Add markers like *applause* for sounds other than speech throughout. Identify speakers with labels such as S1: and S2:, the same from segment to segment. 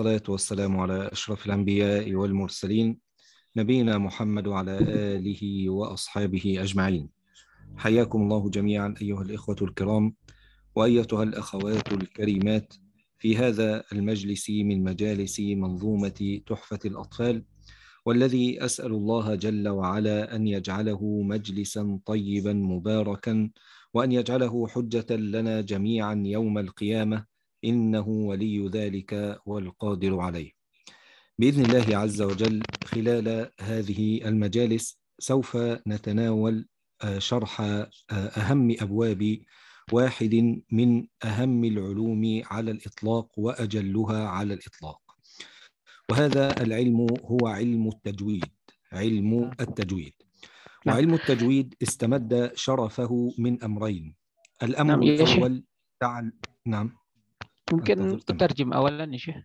S1: والصلاة والسلام على أشرف الأنبياء والمرسلين نبينا محمد وعلى آله وأصحابه أجمعين حياكم الله جميعا أيها الإخوة الكرام وأيتها الأخوات الكريمات في هذا المجلس من مجالس منظومة تحفة الأطفال والذي أسأل الله جل وعلا أن يجعله مجلسا طيبا مباركا وأن يجعله حجة لنا جميعا يوم القيامة إنه ولي ذلك والقادر عليه بإذن الله عز وجل خلال هذه المجالس سوف نتناول آه، شرح آه، أهم أبواب واحد من أهم العلوم على الإطلاق وأجلها على الإطلاق وهذا العلم هو علم التجويد علم نعم. التجويد نعم. وعلم التجويد استمد شرفه من أمرين الأمر نعم، الأول تعال نعم
S2: ممكن تترجم اولا يا شيخ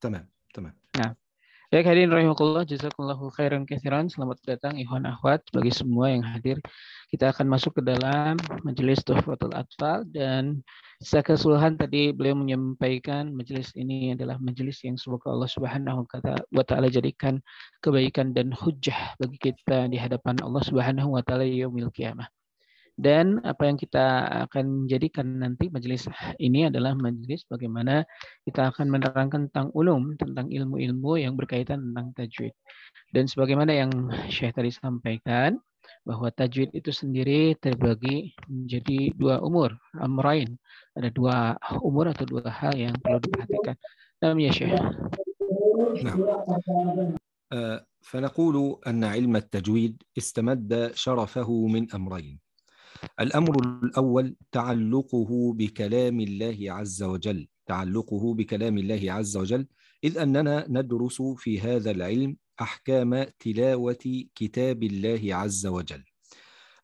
S1: تمام تمام نعم
S2: Ya hadirin rahimakumullah, jazakumullahu khairan katsiran. Selamat datang ikhwan akhwat bagi semua yang hadir. Kita akan masuk ke dalam majelis Tuhfatul Atfal dan secara keseluruhan tadi beliau menyampaikan majelis ini adalah majelis yang semoga Allah Subhanahu wa taala jadikan kebaikan dan hujah bagi kita di hadapan Allah Subhanahu wa taala yaumil qiyamah. Dan apa yang kita akan jadikan nanti majelis ini adalah majelis bagaimana kita akan menerangkan tentang ulum, tentang ilmu-ilmu yang berkaitan tentang tajwid. Dan sebagaimana yang Syekh tadi sampaikan, bahwa tajwid itu sendiri terbagi menjadi dua umur, amrain. Ada dua umur atau dua hal yang perlu diperhatikan. dalam ya Syekh. nah.
S1: فنقول أن علم التجويد استمد شرفه من أمرين الأمر الأول تعلقه بكلام الله عز وجل تعلقه بكلام الله عز وجل إذ أننا ندرس في هذا العلم أحكام تلاوة كتاب الله عز وجل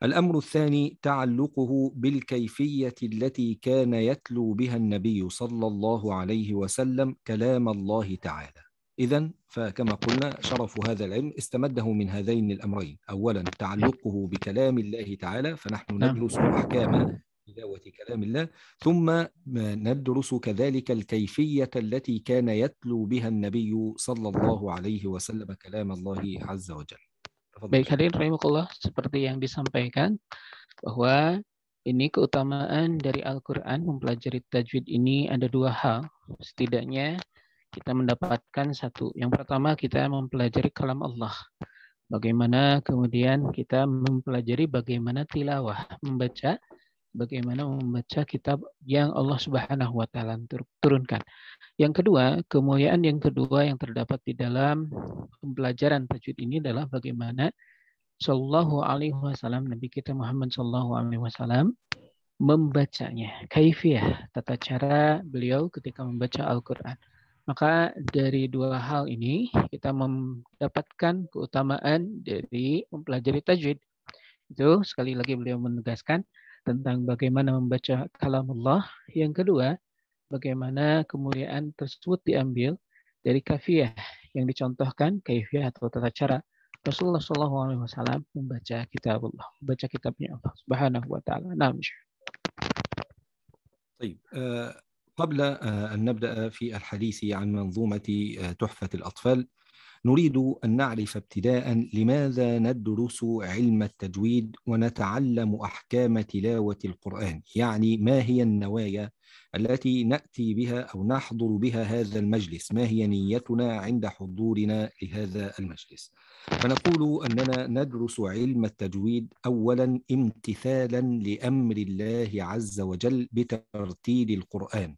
S1: الأمر الثاني تعلقه بالكيفية التي كان يتلو بها النبي صلى الله عليه وسلم كلام الله تعالى إذا فكما قلنا شرف هذا العلم استمده من هذين الأمرين أولا تعلقه بكلام الله تعالى فنحن نعم. ندرس أحكام تلاوة كلام الله ثم ندرس كذلك الكيفية التي كان يتلو بها النبي صلى الله عليه وسلم كلام الله عز وجل Baik hadirin
S2: rahimakumullah seperti yang disampaikan bahwa ini keutamaan dari Al-Qur'an mempelajari tajwid ini ada dua hal setidaknya kita mendapatkan satu. Yang pertama kita mempelajari kalam Allah. Bagaimana kemudian kita mempelajari bagaimana tilawah, membaca, bagaimana membaca kitab yang Allah Subhanahu wa taala turunkan. Yang kedua, kemuliaan yang kedua yang terdapat di dalam pembelajaran tajwid ini adalah bagaimana Shallallahu alaihi wasallam Nabi kita Muhammad Shallallahu alaihi wasallam membacanya. Kaifiyah, tata cara beliau ketika membaca Al-Qur'an. Maka dari dua hal ini kita mendapatkan keutamaan dari mempelajari tajwid. Itu sekali lagi beliau menegaskan tentang bagaimana membaca kalam Allah. Yang kedua, bagaimana kemuliaan tersebut diambil dari kafiah yang dicontohkan kafiah atau tata cara Rasulullah Shallallahu Alaihi Wasallam membaca kitab Allah, membaca kitabnya Allah Subhanahu wa taala. Nah,
S1: قبل آه، أن نبدأ في الحديث عن منظومة آه، تحفة الأطفال نريد أن نعرف ابتداء لماذا ندرس علم التجويد ونتعلم أحكام تلاوة القرآن يعني ما هي النوايا التي نأتي بها أو نحضر بها هذا المجلس ما هي نيتنا عند حضورنا لهذا المجلس فنقول أننا ندرس علم التجويد أولا امتثالا لأمر الله عز وجل بترتيل القرآن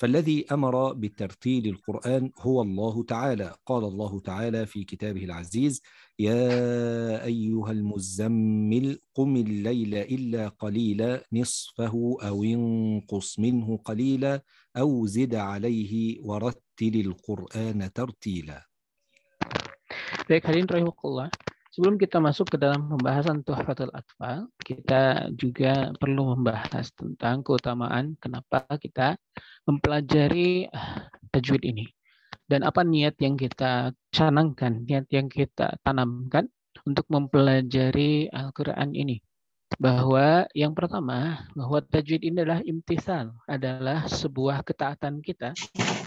S1: فالذي امر بترتيل القران هو الله تعالى قال الله تعالى في كتابه العزيز يا ايها المزمل قم الليل الا قليلا نصفه او انقص منه قليلا او زد عليه ورتل القران ترتيلا Baik, hadirin الله؟
S2: Sebelum kita masuk ke dalam pembahasan Tuhfatul Atfal, kita juga perlu membahas tentang keutamaan kenapa kita mempelajari eh, tajwid ini. Dan apa niat yang kita canangkan, niat yang kita tanamkan untuk mempelajari Al-Quran ini bahwa yang pertama bahwa tajwid ini adalah imtisal adalah sebuah ketaatan kita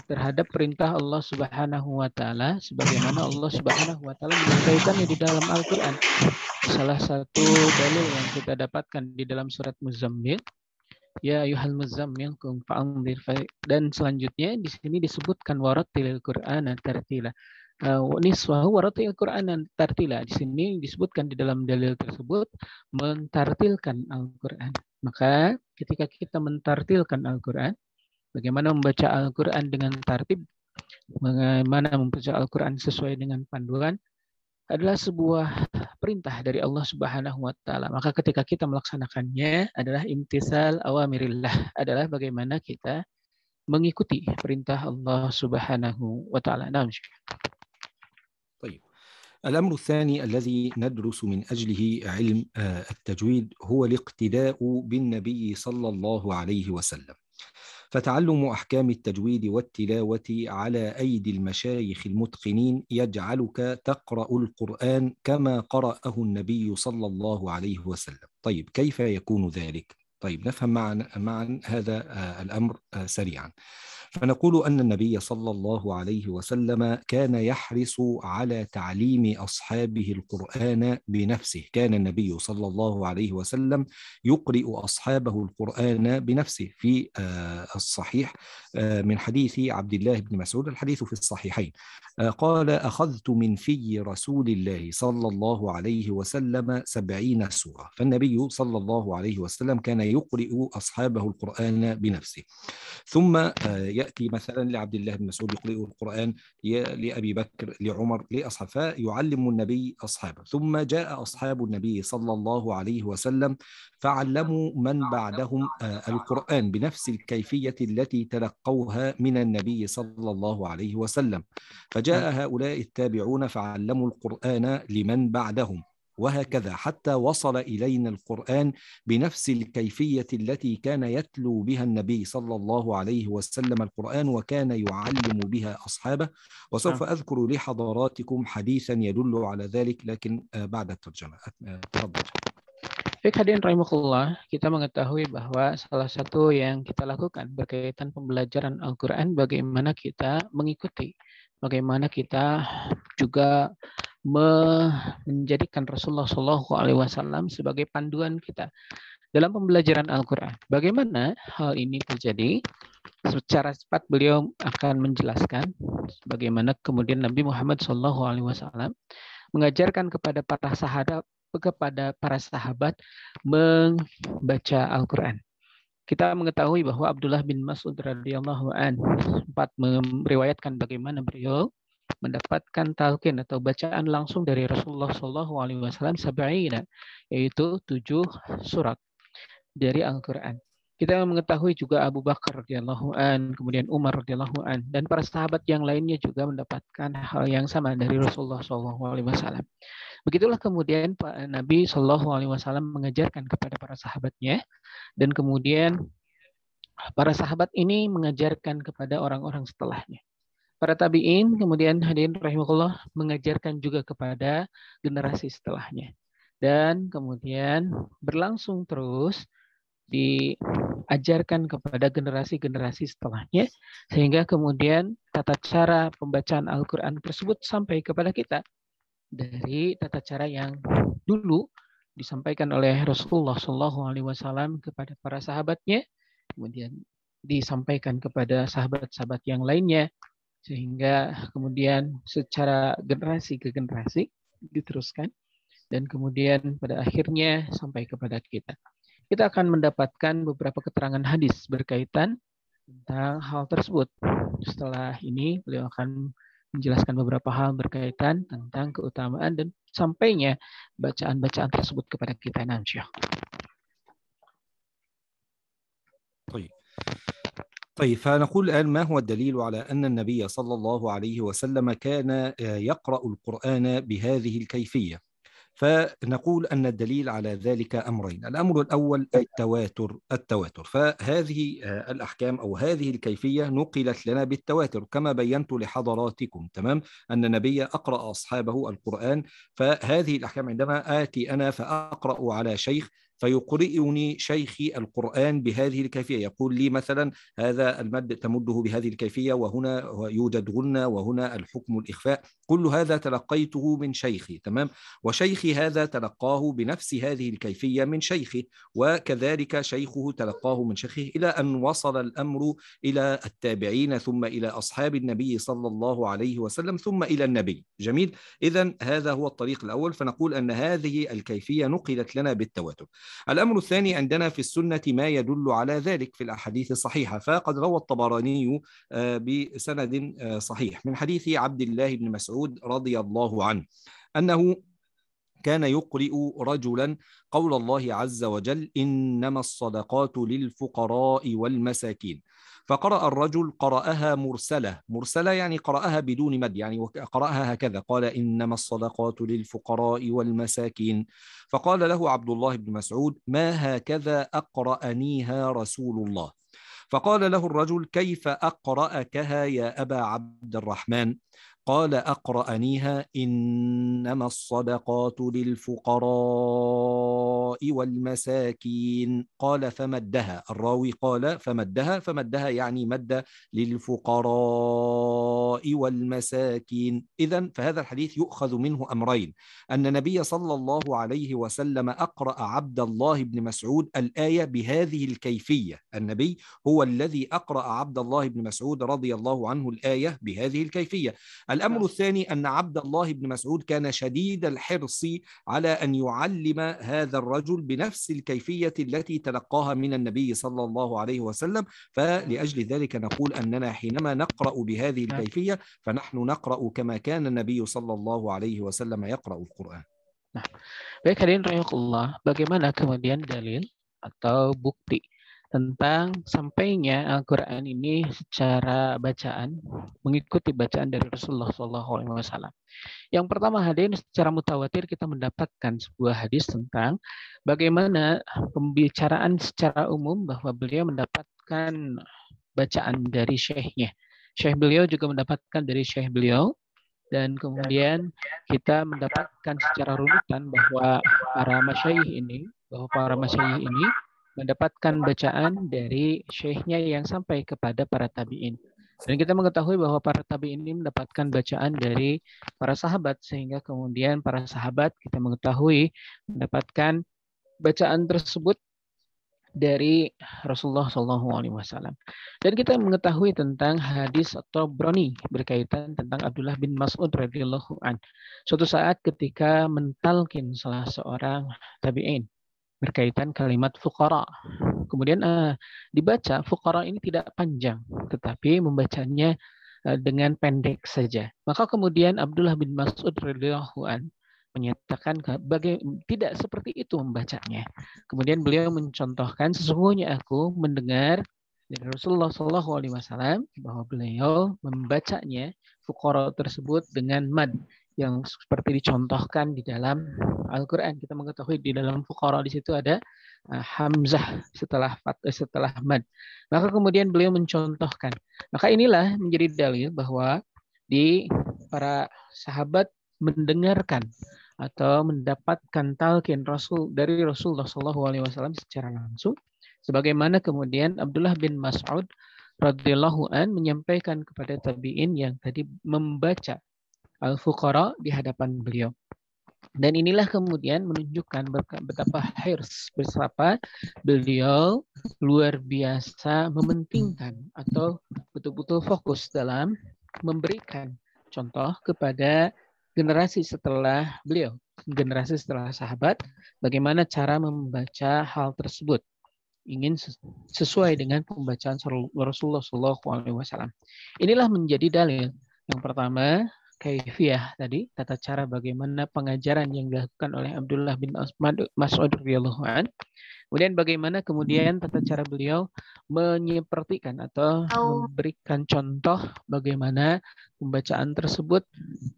S2: terhadap perintah Allah Subhanahu wa taala sebagaimana Allah Subhanahu wa taala menyampaikannya di dalam Al-Qur'an. Salah satu dalil yang kita dapatkan di dalam surat Muzammil ya ayuhal muzammil kum fa'anzir dan selanjutnya di sini disebutkan waratilil qur'ana tartila Eh, niswahu waratil Qur'anan tartila. Di sini disebutkan di dalam dalil tersebut mentartilkan Al-Qur'an. Maka ketika kita mentartilkan Al-Qur'an, bagaimana membaca Al-Qur'an dengan tartib, bagaimana membaca Al-Qur'an sesuai dengan panduan adalah sebuah perintah dari Allah Subhanahu wa taala. Maka ketika kita melaksanakannya adalah imtisal awamirillah, adalah bagaimana kita mengikuti perintah Allah Subhanahu
S1: wa taala. Nah, الأمر الثاني الذي ندرس من أجله علم آه، التجويد هو الاقتداء بالنبي صلى الله عليه وسلم فتعلم أحكام التجويد والتلاوة على أيدي المشايخ المتقنين يجعلك تقرأ القرآن كما قرأه النبي صلى الله عليه وسلم طيب كيف يكون ذلك؟ طيب نفهم معا, معا هذا آه، الأمر آه، سريعا فنقول أن النبي صلى الله عليه وسلم كان يحرص على تعليم أصحابه القرآن بنفسه كان النبي صلى الله عليه وسلم يقرئ أصحابه القرآن بنفسه في آه، الصحيح آه، من حديث عبد الله بن مسعود الحديث في الصحيحين آه، قال أخذت من في رسول الله صلى الله عليه وسلم سبعين سورة فالنبي صلى الله عليه وسلم كان يقرئ أصحابه القرآن بنفسه ثم ياتي مثلا لعبد الله بن مسعود يقرئ القران لابي بكر لعمر لاصحاب فيعلم النبي اصحابه ثم جاء اصحاب النبي صلى الله عليه وسلم فعلموا من بعدهم آه، القران بنفس الكيفيه التي تلقوها من النبي صلى الله عليه وسلم فجاء هؤلاء التابعون فعلموا القران لمن بعدهم وهكذا حتى وصل الينا القران بنفس الكيفيه التي كان يتلو بها النبي صلى الله عليه وسلم القران وكان يعلم بها اصحابه وسوف نعم. اذكر لحضراتكم حديثا يدل على ذلك لكن آه، بعد الترجمه آه، تفضل
S2: Baik hadirin rahimahullah, kita mengetahui bahwa salah satu yang kita lakukan berkaitan pembelajaran Al-Quran bagaimana kita mengikuti, bagaimana kita juga menjadikan Rasulullah Shallallahu Alaihi Wasallam sebagai panduan kita dalam pembelajaran Al-Quran. Bagaimana hal ini terjadi? Secara cepat beliau akan menjelaskan bagaimana kemudian Nabi Muhammad Shallallahu Alaihi Wasallam mengajarkan kepada para sahabat kepada para sahabat membaca Al-Quran. Kita mengetahui bahwa Abdullah bin Mas'ud radhiyallahu an sempat meriwayatkan bagaimana beliau mendapatkan talqin atau bacaan langsung dari Rasulullah Shallallahu Alaihi Wasallam sabaina yaitu tujuh surat dari Al-Quran. Kita mengetahui juga Abu Bakar radhiyallahu an, kemudian Umar radhiyallahu an, dan para sahabat yang lainnya juga mendapatkan hal yang sama dari Rasulullah Shallallahu Alaihi Wasallam. Begitulah kemudian Pak Nabi Shallallahu Alaihi Wasallam mengajarkan kepada para sahabatnya, dan kemudian para sahabat ini mengajarkan kepada orang-orang setelahnya. Para tabi'in kemudian hadirin rahimahullah mengajarkan juga kepada generasi setelahnya. Dan kemudian berlangsung terus diajarkan kepada generasi-generasi setelahnya sehingga kemudian tata cara pembacaan Al-Qur'an tersebut sampai kepada kita dari tata cara yang dulu disampaikan oleh Rasulullah Shallallahu Alaihi Wasallam kepada para sahabatnya, kemudian disampaikan kepada sahabat-sahabat yang lainnya, sehingga kemudian secara generasi ke generasi diteruskan dan kemudian pada akhirnya sampai kepada kita. Kita akan mendapatkan beberapa keterangan hadis berkaitan tentang hal tersebut. Setelah ini beliau akan menjelaskan beberapa hal berkaitan tentang keutamaan dan sampainya bacaan-bacaan tersebut kepada kita nanti.
S1: طيب فنقول الآن ما هو الدليل على أن النبي صلى الله عليه وسلم كان آه، يقرأ القرآن بهذه الكيفية فنقول أن الدليل على ذلك أمرين الأمر الأول التواتر التواتر فهذه آه، الأحكام أو هذه الكيفية نقلت لنا بالتواتر كما بينت لحضراتكم تمام أن النبي أقرأ أصحابه القرآن فهذه الأحكام عندما آتي أنا فأقرأ على شيخ فيقرئني شيخي القرآن بهذه الكيفية يقول لي مثلا هذا المد تمده بهذه الكيفية وهنا يوجد غنى وهنا الحكم الإخفاء كل هذا تلقيته من شيخي تمام وشيخي هذا تلقاه بنفس هذه الكيفية من شيخي وكذلك شيخه تلقاه من شيخه إلى أن وصل الأمر إلى التابعين ثم إلى أصحاب النبي صلى الله عليه وسلم ثم إلى النبي جميل إذا هذا هو الطريق الأول فنقول أن هذه الكيفية نقلت لنا بالتواتر الأمر الثاني عندنا في السنة ما يدل على ذلك في الأحاديث الصحيحة فقد روى الطبراني آه، بسند آه، صحيح من حديث عبد الله بن مسعود رضي الله عنه أنه كان يقرئ رجلا قول الله عز وجل انما الصدقات للفقراء والمساكين فقرأ الرجل قرأها مرسلة مرسلة يعني قرأها بدون مد يعني قرأها هكذا قال إنما الصدقات للفقراء والمساكين فقال له عبد الله بن مسعود ما هكذا أقرأنيها رسول الله فقال له الرجل كيف أقرأكها يا أبا عبد الرحمن قال أقرأنيها إنما الصدقات للفقراء والمساكين قال فمدها الراوي قال فمدها فمدها يعني مد للفقراء والمساكين إذا فهذا الحديث يؤخذ منه أمرين أن النبي صلى الله عليه وسلم أقرأ عبد الله بن مسعود الآية بهذه الكيفية النبي هو الذي أقرأ عبد الله بن مسعود رضي الله عنه الآية بهذه الكيفية الأمر نعم. الثاني أن عبد الله بن مسعود كان شديد الحرص على أن يعلم هذا الرجل بنفس الكيفية التي تلقاها من النبي صلى الله عليه وسلم فلأجل ذلك نقول أننا حينما نقرأ بهذه نعم. الكيفية فنحن نقرأ كما كان النبي صلى الله عليه وسلم يقرأ القرآن نعم.
S2: baik hadirin rahimakumullah, bagaimana kemudian dalil atau bukti tentang sampainya Al-Quran ini secara bacaan, mengikuti bacaan dari Rasulullah Alaihi Wasallam. Yang pertama hadirin secara mutawatir kita mendapatkan sebuah hadis tentang bagaimana pembicaraan secara umum bahwa beliau mendapatkan bacaan dari syekhnya. Syekh beliau juga mendapatkan dari syekh beliau dan kemudian kita mendapatkan secara runutan bahwa para masyayikh ini bahwa para masyayikh ini mendapatkan bacaan dari syekhnya yang sampai kepada para tabi'in. Dan kita mengetahui bahwa para tabiin ini mendapatkan bacaan dari para sahabat sehingga kemudian para sahabat kita mengetahui mendapatkan bacaan tersebut dari Rasulullah Shallallahu Alaihi Wasallam. Dan kita mengetahui tentang hadis atau broni berkaitan tentang Abdullah bin Mas'ud radhiyallahu an. Suatu saat ketika mentalkin salah seorang tabiin, berkaitan kalimat fukara. Kemudian uh, dibaca fukara ini tidak panjang, tetapi membacanya uh, dengan pendek saja. Maka kemudian Abdullah bin Mas'ud radhiyallahu an menyatakan bagai tidak seperti itu membacanya. Kemudian beliau mencontohkan sesungguhnya aku mendengar dari Rasulullah Shallallahu Alaihi Wasallam bahwa beliau membacanya fukara tersebut dengan mad yang seperti dicontohkan di dalam Al-Qur'an. Kita mengetahui di dalam fuqara di situ ada uh, hamzah setelah fat, eh, setelah mad. Maka kemudian beliau mencontohkan. Maka inilah menjadi dalil bahwa di para sahabat mendengarkan atau mendapatkan talqin Rasul dari Rasulullah Shallallahu Alaihi Wasallam secara langsung, sebagaimana kemudian Abdullah bin Mas'ud radhiyallahu an menyampaikan kepada tabiin yang tadi membaca al-fuqara di hadapan beliau. Dan inilah kemudian menunjukkan betapa hirs, bersapa beliau luar biasa mementingkan atau betul-betul fokus dalam memberikan contoh kepada generasi setelah beliau, generasi setelah sahabat, bagaimana cara membaca hal tersebut ingin sesuai dengan pembacaan Rasulullah Shallallahu Alaihi Wasallam. Inilah menjadi dalil yang pertama kaifiyah tadi, tata cara bagaimana pengajaran yang dilakukan oleh Abdullah bin Mas'ud radhiyallahu an. Kemudian bagaimana kemudian tata cara beliau menyepertikan atau oh. memberikan contoh bagaimana pembacaan tersebut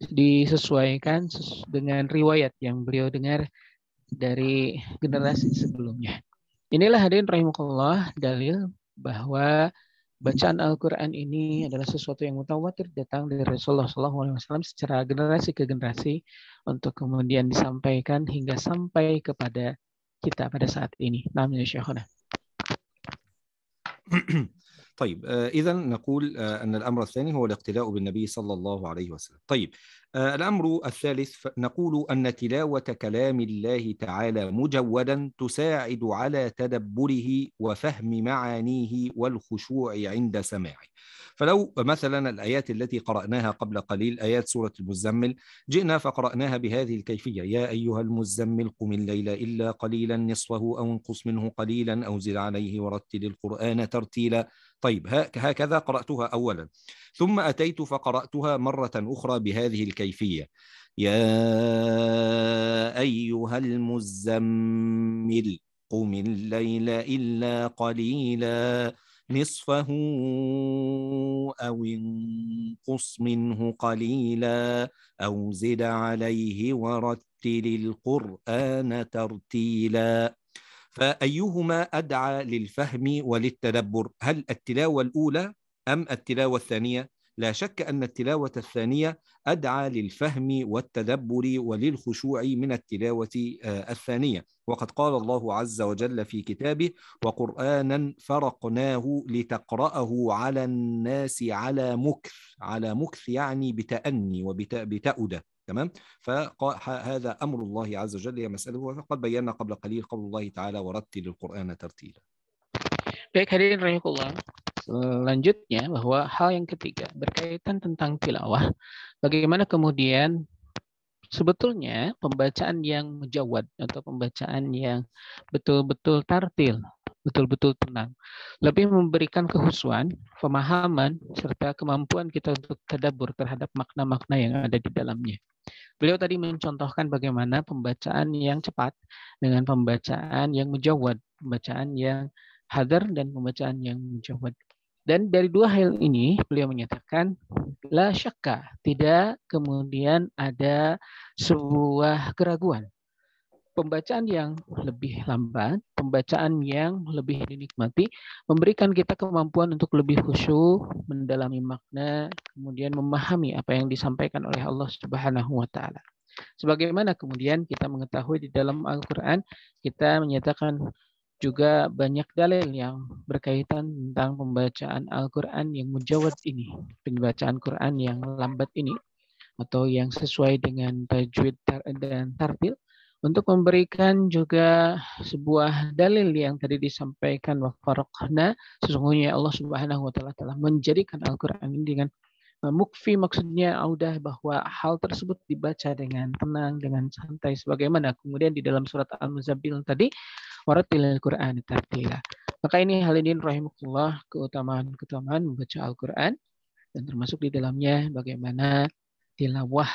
S2: disesuaikan dengan riwayat yang beliau dengar dari generasi sebelumnya. Inilah hadirin rahimakumullah dalil bahwa bacaan Al-Quran ini adalah sesuatu yang mutawatir datang dari Rasulullah SAW secara generasi ke generasi untuk kemudian disampaikan hingga sampai kepada kita pada saat ini. Namanya Syekhuna.
S1: طيب إذا نقول أن الأمر الثاني هو الاقتداء بالنبي صلى الله عليه وسلم طيب آه، الأمر الثالث نقول أن تلاوة كلام الله تعالى مجودا تساعد على تدبره وفهم معانيه والخشوع عند سماعه فلو مثلا الآيات التي قرأناها قبل قليل آيات سورة المزمل جئنا فقرأناها بهذه الكيفية يا أيها المزمل قم الليل إلا قليلا نصفه أو انقص منه قليلا أو زد عليه ورتل القرآن ترتيلا طيب هكذا قرأتها أولا ثم أتيت فقرأتها مرة أخرى بهذه الكيفية الكيفية يا أيها المزمل قم الليل إلا قليلا نصفه أو انقص منه قليلا أو زد عليه ورتل القرآن ترتيلا فأيهما أدعى للفهم وللتدبر هل التلاوة الأولى أم التلاوة الثانية لا شك أن التلاوة الثانية أدعى للفهم والتدبر وللخشوع من التلاوة آه، الثانية وقد قال الله عز وجل في كتابه وقرآنا فرقناه لتقرأه على الناس على مكث على مكث يعني بتأني وبتأودة تمام فهذا أمر الله عز وجل هي مسألة وقد بينا قبل قليل قول الله تعالى ورتل القرآن ترتيلا بك هلين الله
S2: selanjutnya bahwa hal yang ketiga berkaitan tentang tilawah. Bagaimana kemudian sebetulnya pembacaan yang mujawad atau pembacaan yang betul-betul tartil, betul-betul tenang, lebih memberikan kehusuan, pemahaman, serta kemampuan kita untuk tadabur terhadap makna-makna yang ada di dalamnya. Beliau tadi mencontohkan bagaimana pembacaan yang cepat dengan pembacaan yang menjawab, pembacaan yang hadar dan pembacaan yang menjawab. Dan dari dua hal ini beliau menyatakan la syakka, tidak kemudian ada sebuah keraguan. Pembacaan yang lebih lambat, pembacaan yang lebih dinikmati, memberikan kita kemampuan untuk lebih khusyuk, mendalami makna, kemudian memahami apa yang disampaikan oleh Allah Subhanahu wa taala. Sebagaimana kemudian kita mengetahui di dalam Al-Qur'an kita menyatakan juga banyak dalil yang berkaitan tentang pembacaan Al-Quran yang mujawad ini, pembacaan Quran yang lambat ini, atau yang sesuai dengan tajwid dan tartil, untuk memberikan juga sebuah dalil yang tadi disampaikan wafarokhna, sesungguhnya Allah Subhanahu wa taala telah menjadikan Al-Qur'an ini dengan mukfi maksudnya audah bahwa hal tersebut dibaca dengan tenang dengan santai sebagaimana kemudian di dalam surat al muzabil tadi waratilil Qur'an tartila. Maka ini hal ini rahimakumullah keutamaan-keutamaan membaca Al-Qur'an dan termasuk di dalamnya bagaimana tilawah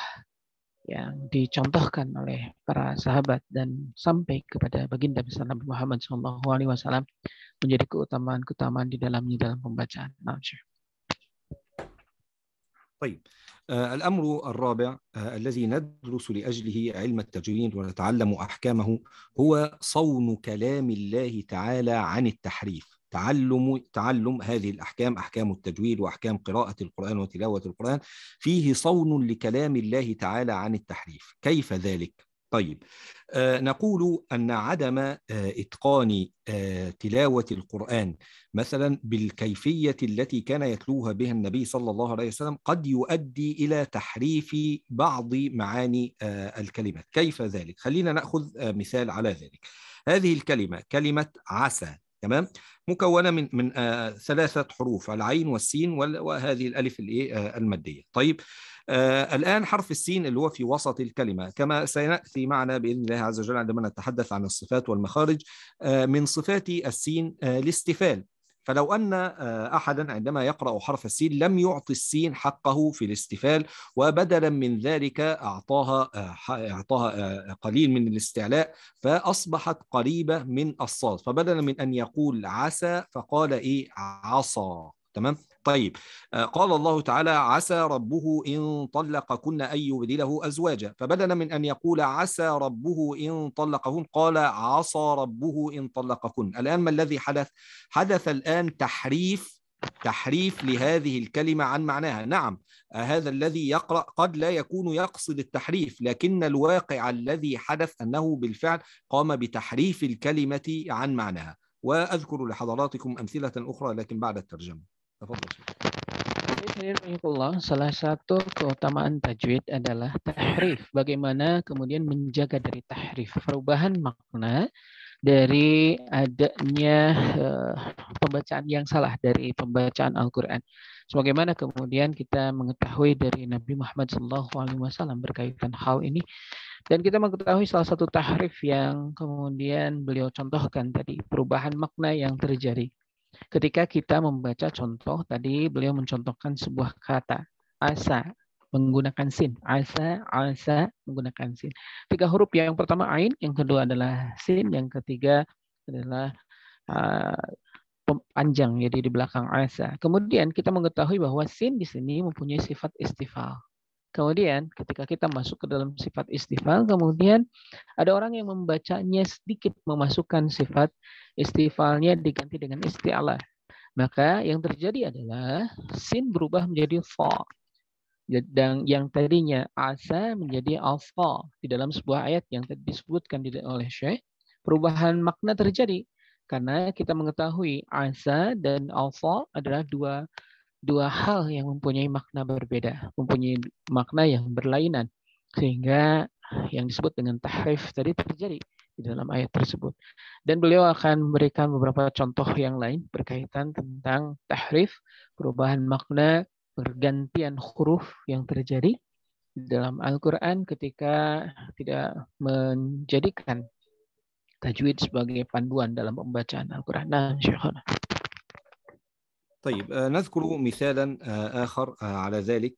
S2: yang dicontohkan oleh para sahabat dan sampai kepada baginda besar Nabi Muhammad SAW menjadi keutamaan-keutamaan di dalamnya dalam pembacaan. Nah,
S1: طيب آه، الأمر الرابع آه، الذي ندرس لأجله علم التجويد ونتعلم أحكامه هو صون كلام الله تعالى عن التحريف تعلم تعلم هذه الأحكام أحكام التجويد وأحكام قراءة القرآن وتلاوة القرآن فيه صون لكلام الله تعالى عن التحريف كيف ذلك؟ طيب آه، نقول أن عدم آه، إتقان آه، تلاوة القرآن مثلا بالكيفية التي كان يتلوها بها النبي صلى الله عليه وسلم قد يؤدي إلى تحريف بعض معاني الكلمات كيف ذلك؟ خلينا نأخذ مثال على ذلك هذه الكلمة كلمة عسى تمام مكونه من من ثلاثه حروف العين والسين وهذه الالف الايه الماديه طيب آه، الآن حرف السين اللي هو في وسط الكلمة كما سيأتي معنا بإذن الله عز وجل عندما نتحدث عن الصفات والمخارج آه، من صفات السين آه، الاستفال فلو أن أحدا عندما يقرأ حرف السين لم يعطي السين حقه في الاستفال وبدلا من ذلك أعطاها, أعطاها قليل من الاستعلاء فأصبحت قريبة من الصاد فبدلا من أن يقول عسى فقال إيه عصى تمام طيب آه، قال الله تعالى عسى ربه إن طلقكن أن يبدله أزواجا فبدلا من أن يقول عسى ربه إن طلقهن قال عصى ربه إن طلقكن الآن ما الذي حدث؟ حدث الآن تحريف تحريف لهذه الكلمة عن معناها نعم آه، هذا الذي يقرأ قد لا يكون يقصد التحريف لكن الواقع الذي حدث أنه بالفعل قام بتحريف الكلمة عن معناها وأذكر لحضراتكم أمثلة أخرى لكن بعد الترجمة
S2: Salah satu keutamaan tajwid adalah tahrif. Bagaimana kemudian menjaga dari tahrif. Perubahan makna dari adanya eh, pembacaan yang salah dari pembacaan Al-Quran. Sebagaimana kemudian kita mengetahui dari Nabi Muhammad SAW berkaitan hal ini. Dan kita mengetahui salah satu tahrif yang kemudian beliau contohkan tadi. Perubahan makna yang terjadi. Ketika kita membaca contoh, tadi beliau mencontohkan sebuah kata, asa, menggunakan sin. Asa, asa, menggunakan sin. Tiga huruf yang pertama ain, yang kedua adalah sin, yang ketiga adalah uh, panjang, jadi di belakang asa. Kemudian kita mengetahui bahwa sin di sini mempunyai sifat istifal. Kemudian ketika kita masuk ke dalam sifat istighfar, kemudian ada orang yang membacanya sedikit memasukkan sifat istighfarnya diganti dengan isti'alah. Maka yang terjadi adalah sin berubah menjadi fa. Dan yang tadinya asa menjadi alfa di dalam sebuah ayat yang tadi disebutkan oleh Syekh. Perubahan makna terjadi karena kita mengetahui asa dan alfa adalah dua dua hal yang mempunyai makna berbeda, mempunyai makna yang berlainan, sehingga yang disebut dengan tahrif tadi terjadi di dalam ayat tersebut. Dan beliau akan memberikan beberapa contoh yang lain berkaitan tentang tahrif, perubahan makna, pergantian huruf yang terjadi dalam Al-Quran ketika tidak menjadikan tajwid sebagai panduan dalam pembacaan Al-Quran. Nah,
S1: طيب آه، نذكر مثالا آه، آخر آه، على ذلك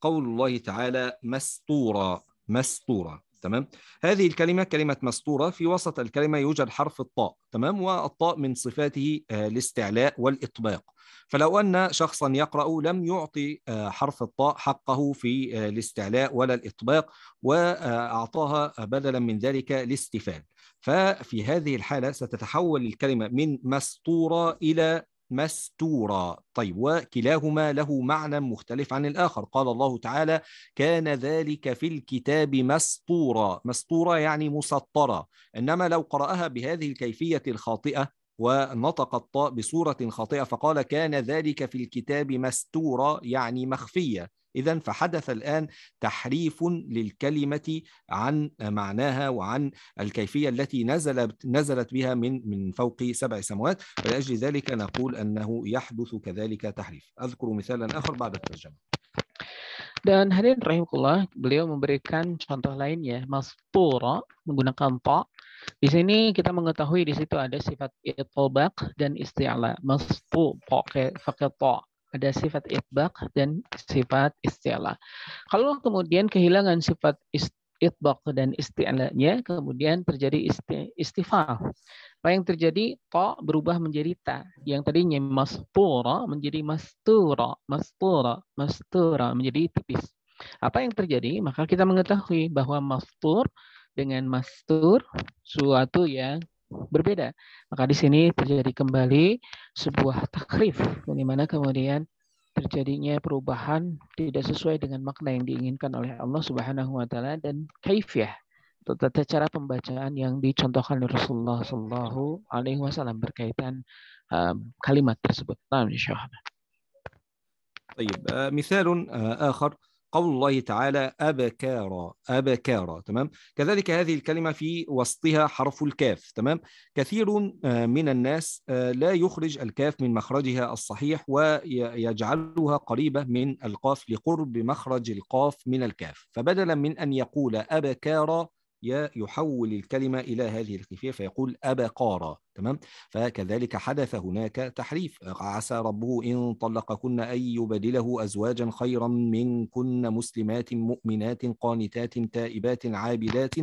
S1: قول الله تعالى مستورا مستورا تمام هذه الكلمة كلمة مستورة في وسط الكلمة يوجد حرف الطاء تمام والطاء من صفاته الاستعلاء والإطباق فلو أن شخصا يقرأ لم يعطي حرف الطاء حقه في الاستعلاء ولا الإطباق وأعطاها بدلا من ذلك الاستفال ففي هذه الحالة ستتحول الكلمة من مستورة إلى مستورا طيب وكلاهما له معنى مختلف عن الآخر قال الله تعالى كان ذلك في الكتاب مستورا مستورا يعني مسطرة إنما لو قرأها بهذه الكيفية الخاطئة ونطق الطاء بصورة خاطئة فقال كان ذلك في الكتاب مستورا يعني مخفية إذا فحدث الآن تحريف للكلمة عن معناها وعن الكيفية التي نزلت نزلت بها من من فوق سبع سماوات ولأجل ذلك نقول أنه يحدث كذلك تحريف أذكر مثالا آخر بعد الترجمة
S2: Dan hadirin rahimahullah, beliau memberikan contoh lainnya, mastura menggunakan ta. Di sini kita mengetahui di situ ada sifat itobak dan isti'la, mastu pakai ta. ada sifat itbak dan sifat istiala. Kalau kemudian kehilangan sifat itbak dan istialanya, kemudian terjadi isti, istifal. Apa yang terjadi? to berubah menjadi ta. Yang tadinya mastura menjadi mastura, mastura, mastura menjadi tipis. Apa yang terjadi? Maka kita mengetahui bahwa mastur dengan mastur suatu yang berbeda. Maka di sini terjadi kembali sebuah takrif, di mana kemudian terjadinya perubahan tidak sesuai dengan makna yang diinginkan oleh Allah Subhanahu wa taala dan kaifiyah tata cara pembacaan yang dicontohkan oleh Rasulullah Shallallahu Alaihi Wasallam berkaitan um, kalimat tersebut. Nah, Baik, uh,
S1: eh, misalun uh, eh, akhir قول الله تعالى أبكارا أبكارا تمام كذلك هذه الكلمة في وسطها حرف الكاف تمام كثير آه، من الناس آه، لا يخرج الكاف من مخرجها الصحيح ويجعلها قريبة من القاف لقرب مخرج القاف من الكاف فبدلا من أن يقول أبكارا يحول الكلمة إلى هذه الخفية فيقول أبقارا تمام فكذلك حدث هناك تحريف عسى ربه إن طلقكن أن يبدله أزواجا خيرا منكن مسلمات مؤمنات قانتات تائبات عابدات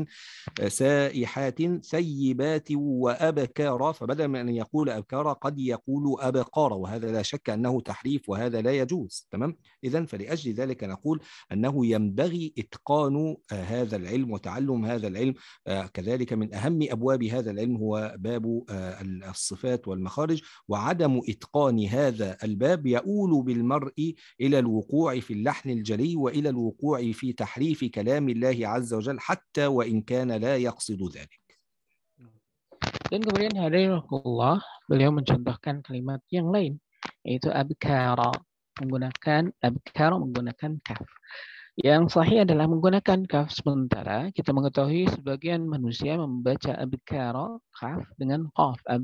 S1: سائحات ثيبات وأبكارا فبدل من أن يقول أبكارا قد يقول أبقارا وهذا لا شك أنه تحريف وهذا لا يجوز تمام إذا فلأجل ذلك نقول أنه ينبغي إتقان هذا العلم وتعلم هذا العلم آه، كذلك من أهم أبواب هذا العلم هو باب آه، الصفات والمخارج وعدم إتقان هذا الباب يؤول بالمرء إلى الوقوع في اللحن الجلي وإلى الوقوع في تحريف كلام الله عز وجل حتى وإن كان لا يقصد ذلك
S2: Dan kemudian hari Allah, beliau mencontohkan kalimat yang lain, yaitu abkara, menggunakan abkara menggunakan kaf. Yang sahih adalah menggunakan kaf sementara. Kita mengetahui sebagian manusia membaca abkara kaf dengan qaf ab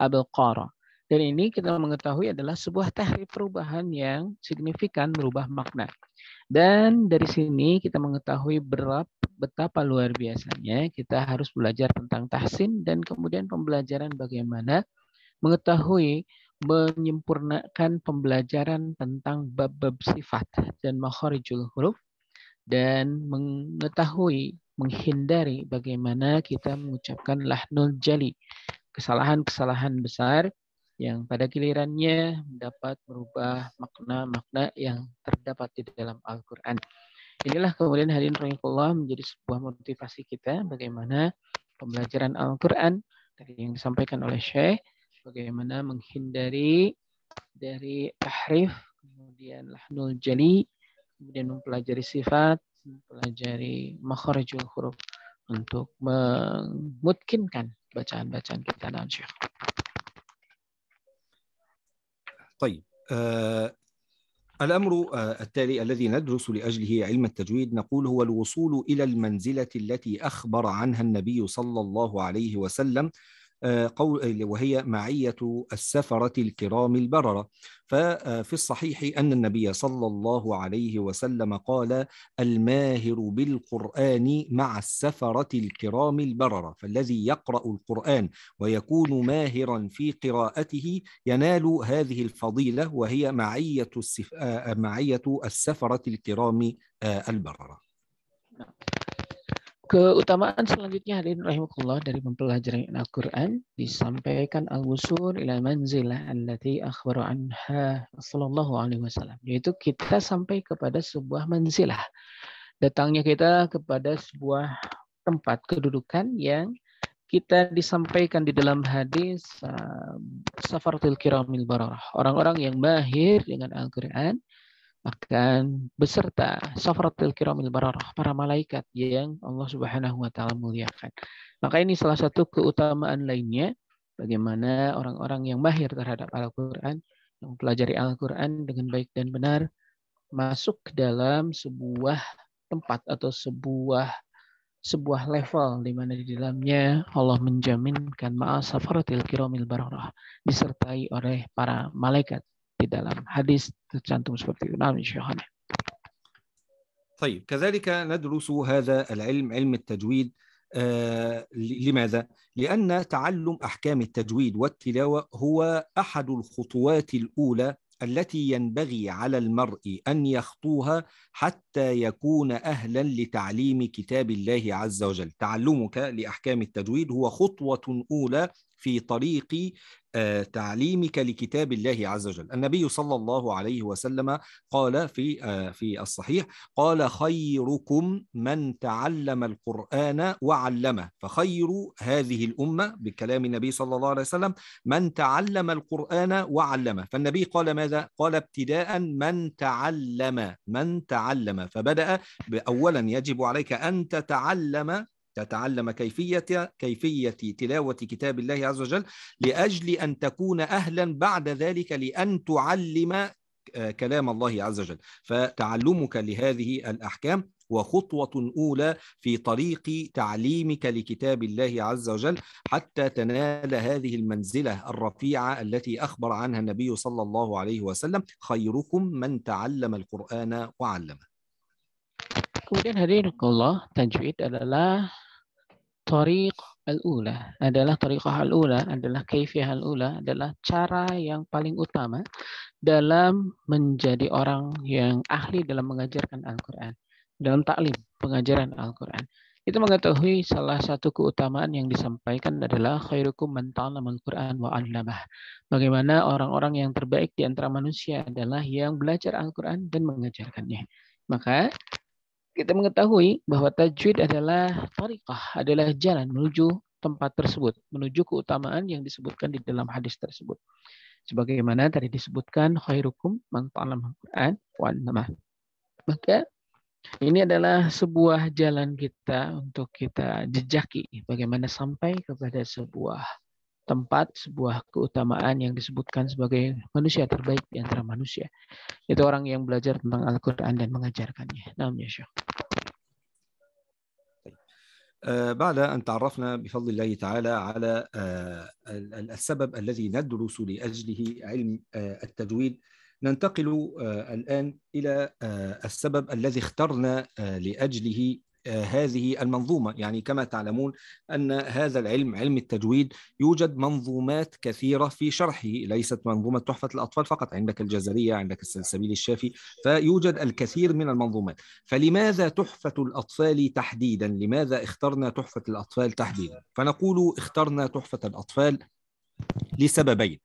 S2: abqara. Dan ini kita mengetahui adalah sebuah tahrif perubahan yang signifikan merubah makna. Dan dari sini kita mengetahui berat betapa luar biasanya kita harus belajar tentang tahsin dan kemudian pembelajaran bagaimana mengetahui menyempurnakan pembelajaran tentang bab-bab sifat dan makharijul huruf dan mengetahui, menghindari bagaimana kita mengucapkan lahnul jali, kesalahan-kesalahan besar yang pada gilirannya dapat merubah makna-makna yang terdapat di dalam Al-Quran. Inilah kemudian hadirin rahimakumullah menjadi sebuah motivasi kita bagaimana pembelajaran Al-Quran tadi yang disampaikan oleh Syekh, bagaimana menghindari dari tahrif, kemudian lahnul jali, kemudian mempelajari sifat, mempelajari makharijul huruf untuk memutkinkan bacaan-bacaan kita dalam syekh.
S1: طيب آه الأمر آه، التالي الذي ندرس لأجله علم التجويد نقول هو الوصول إلى المنزلة التي أخبر عنها النبي صلى الله عليه وسلم آه، قول آه، وهي معية السفرة الكرام البررة ففي آه، الصحيح أن النبي صلى الله عليه وسلم قال الماهر بالقرآن مع السفرة الكرام البررة فالذي يقرأ القرآن ويكون ماهرا في قراءته ينال هذه الفضيلة وهي معية, السف... معية السفرة الكرام البررة Keutamaan
S2: selanjutnya hadirin rahimakumullah dari mempelajari Al-Qur'an disampaikan al-wusul ila manzilah allati akhbara anha sallallahu alaihi wasallam yaitu kita sampai kepada sebuah manzilah. Datangnya kita kepada sebuah tempat kedudukan yang kita disampaikan di dalam hadis uh, Safartul Kiramil Bararah. Orang-orang yang mahir dengan Al-Quran, akan beserta safratil kiramil bararah para malaikat yang Allah Subhanahu wa taala muliakan. Maka ini salah satu keutamaan lainnya bagaimana orang-orang yang mahir terhadap Al-Qur'an, yang mempelajari Al-Qur'an dengan baik dan benar masuk ke dalam sebuah tempat atau sebuah sebuah level di mana di dalamnya Allah menjaminkan maaf safaratil kiramil bararah disertai oleh para malaikat di dalam hadis tercantum seperti itu. Nah, Syekhana.
S1: طيب كذلك ندرس هذا العلم علم التجويد آه، لماذا؟ لأن تعلم أحكام التجويد والتلاوة هو أحد الخطوات الأولى التي ينبغي على المرء أن يخطوها حتى يكون أهلا لتعليم كتاب الله عز وجل تعلمك لأحكام التجويد هو خطوة أولى في طريق آه، تعليمك لكتاب الله عز وجل النبي صلى الله عليه وسلم قال في آه، في الصحيح قال خيركم من تعلم القرآن وعلمه فخير هذه الأمة بكلام النبي صلى الله عليه وسلم من تعلم القرآن وعلمه فالنبي قال ماذا قال ابتداء من تعلم من تعلم فبدأ أولا يجب عليك أن تتعلم تتعلم كيفية كيفية تلاوة كتاب الله عز وجل لأجل أن تكون أهلا بعد ذلك لأن تعلم آه، كلام الله عز وجل فتعلمك لهذه الأحكام وخطوة أولى في طريق تعليمك لكتاب الله عز وجل حتى تنال هذه المنزلة الرفيعة التي أخبر عنها النبي صلى الله عليه وسلم خيركم من تعلم القرآن وعلمه
S2: Kemudian hadirin Allah, tajwid adalah tariq al-ula adalah tariqah al-ula adalah kaifiyah al-ula adalah cara yang paling utama dalam menjadi orang yang ahli dalam mengajarkan Al-Qur'an, dalam taklim pengajaran Al-Qur'an. Itu mengetahui salah satu keutamaan yang disampaikan adalah khairukum man ta'lamal Qur'an wa 'allamah. Bagaimana orang-orang yang terbaik di antara manusia adalah yang belajar Al-Qur'an dan mengajarkannya. Maka kita mengetahui bahwa tajwid adalah tariqah, adalah jalan menuju tempat tersebut, menuju keutamaan yang disebutkan di dalam hadis tersebut. Sebagaimana tadi disebutkan khairukum man ta'allama Quran wa Maka ini adalah sebuah jalan kita untuk kita jejaki bagaimana sampai kepada sebuah tempat sebuah keutamaan yang disebutkan sebagai manusia terbaik di antara manusia. Itu orang yang belajar tentang Al-Quran dan mengajarkannya. Naam ya Syekh.
S1: بعد أن تعرفنا بفضل الله تعالى على السبب الذي ندرس لأجله علم التجويد ننتقل الآن إلى السبب الذي اخترنا لأجله هذه المنظومه يعني كما تعلمون ان هذا العلم علم التجويد يوجد منظومات كثيره في شرحه ليست منظومه تحفه الاطفال فقط عندك الجزريه عندك السلسبيل الشافي فيوجد الكثير من المنظومات فلماذا تحفه الاطفال تحديدا لماذا اخترنا تحفه الاطفال تحديدا فنقول اخترنا تحفه الاطفال لسببين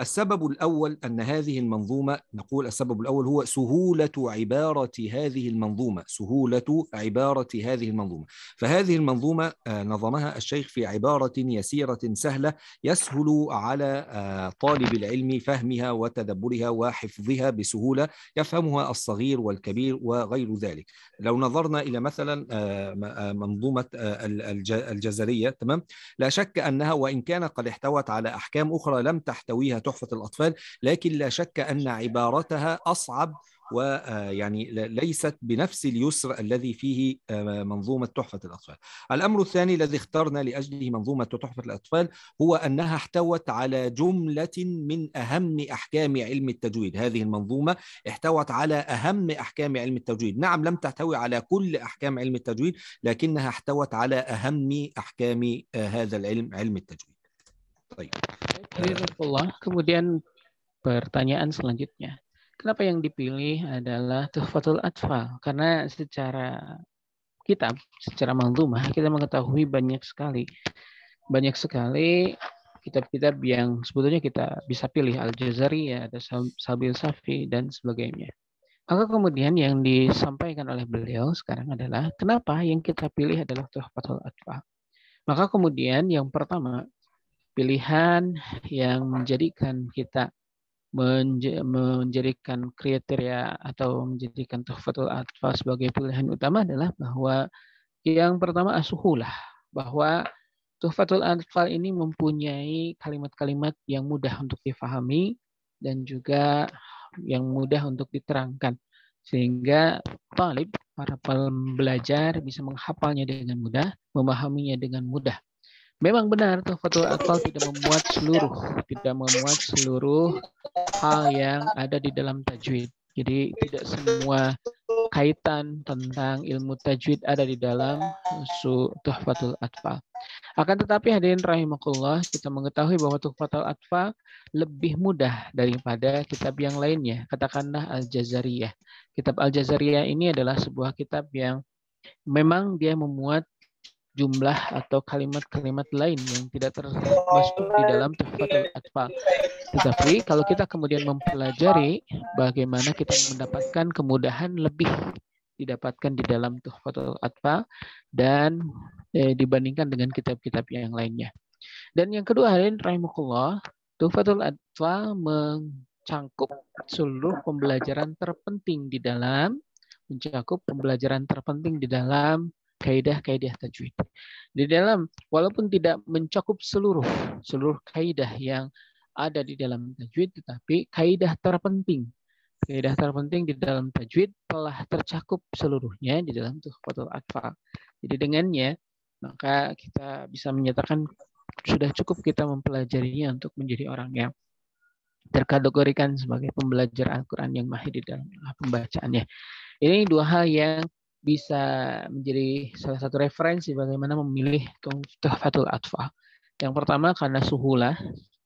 S1: السبب الأول أن هذه المنظومة نقول السبب الأول هو سهولة عبارة هذه المنظومة سهولة عبارة هذه المنظومة فهذه المنظومة آه، نظمها الشيخ في عبارة يسيرة سهلة يسهل على آه، طالب العلم فهمها وتدبرها وحفظها بسهولة يفهمها الصغير والكبير وغير ذلك لو نظرنا إلى مثلا آه، منظومة الجزرية تمام لا شك أنها وإن كانت قد احتوت على أحكام أخرى لم تحتويها تحفة الأطفال لكن لا شك أن عبارتها أصعب ويعني آه، ليست بنفس اليسر الذي فيه آه، منظومة تحفة الأطفال الأمر الثاني الذي اخترنا لأجله منظومة تحفة الأطفال هو أنها احتوت على جملة من أهم أحكام علم التجويد هذه المنظومة احتوت على أهم أحكام علم التجويد نعم لم تحتوي على كل أحكام علم التجويد لكنها احتوت على أهم أحكام آه، هذا العلم علم التجويد Baik. Eh, kemudian
S2: pertanyaan selanjutnya. Kenapa yang dipilih adalah Tuhfatul Atfal? Karena secara kitab, secara manzumah, kita mengetahui banyak sekali. Banyak sekali kitab-kitab yang sebetulnya kita bisa pilih. Al-Jazari, ada Sabil Safi, dan sebagainya. Maka kemudian yang disampaikan oleh beliau sekarang adalah kenapa yang kita pilih adalah Tuhfatul Atfal. Maka kemudian yang pertama pilihan yang menjadikan kita menjadikan kriteria atau menjadikan tuhfatul atfa sebagai pilihan utama adalah bahwa yang pertama asuhulah bahwa tuhfatul atfa ini mempunyai kalimat-kalimat yang mudah untuk difahami dan juga yang mudah untuk diterangkan sehingga talib para pembelajar bisa menghafalnya dengan mudah, memahaminya dengan mudah Memang benar tuh foto akal tidak memuat seluruh, tidak memuat seluruh hal yang ada di dalam tajwid. Jadi tidak semua kaitan tentang ilmu tajwid ada di dalam su tuhfatul atfal. Akan tetapi hadirin rahimakullah, kita mengetahui bahwa tuhfatul atfal lebih mudah daripada kitab yang lainnya. Katakanlah Al-Jazariyah. Kitab Al-Jazariyah ini adalah sebuah kitab yang memang dia memuat jumlah atau kalimat-kalimat lain yang tidak termasuk di dalam tafatul atfa. Tetapi kalau kita kemudian mempelajari bagaimana kita mendapatkan kemudahan lebih didapatkan di dalam Tuhfatul atfa dan eh, dibandingkan dengan kitab-kitab yang lainnya. Dan yang kedua ini, rahimakumullah, Tuhfatul atfa mencakup seluruh pembelajaran terpenting di dalam mencakup pembelajaran terpenting di dalam kaidah-kaidah tajwid. Di dalam walaupun tidak mencakup seluruh seluruh kaidah yang ada di dalam tajwid tetapi kaidah terpenting kaidah terpenting di dalam tajwid telah tercakup seluruhnya di dalam tuhfatul atfal. Jadi dengannya maka kita bisa menyatakan sudah cukup kita mempelajarinya untuk menjadi orang yang terkategorikan sebagai pembelajar Al-Quran yang mahir di dalam pembacaannya. Ini dua hal yang bisa menjadi salah satu referensi bagaimana memilih Tuhfatul Atfa. Yang pertama karena suhulah,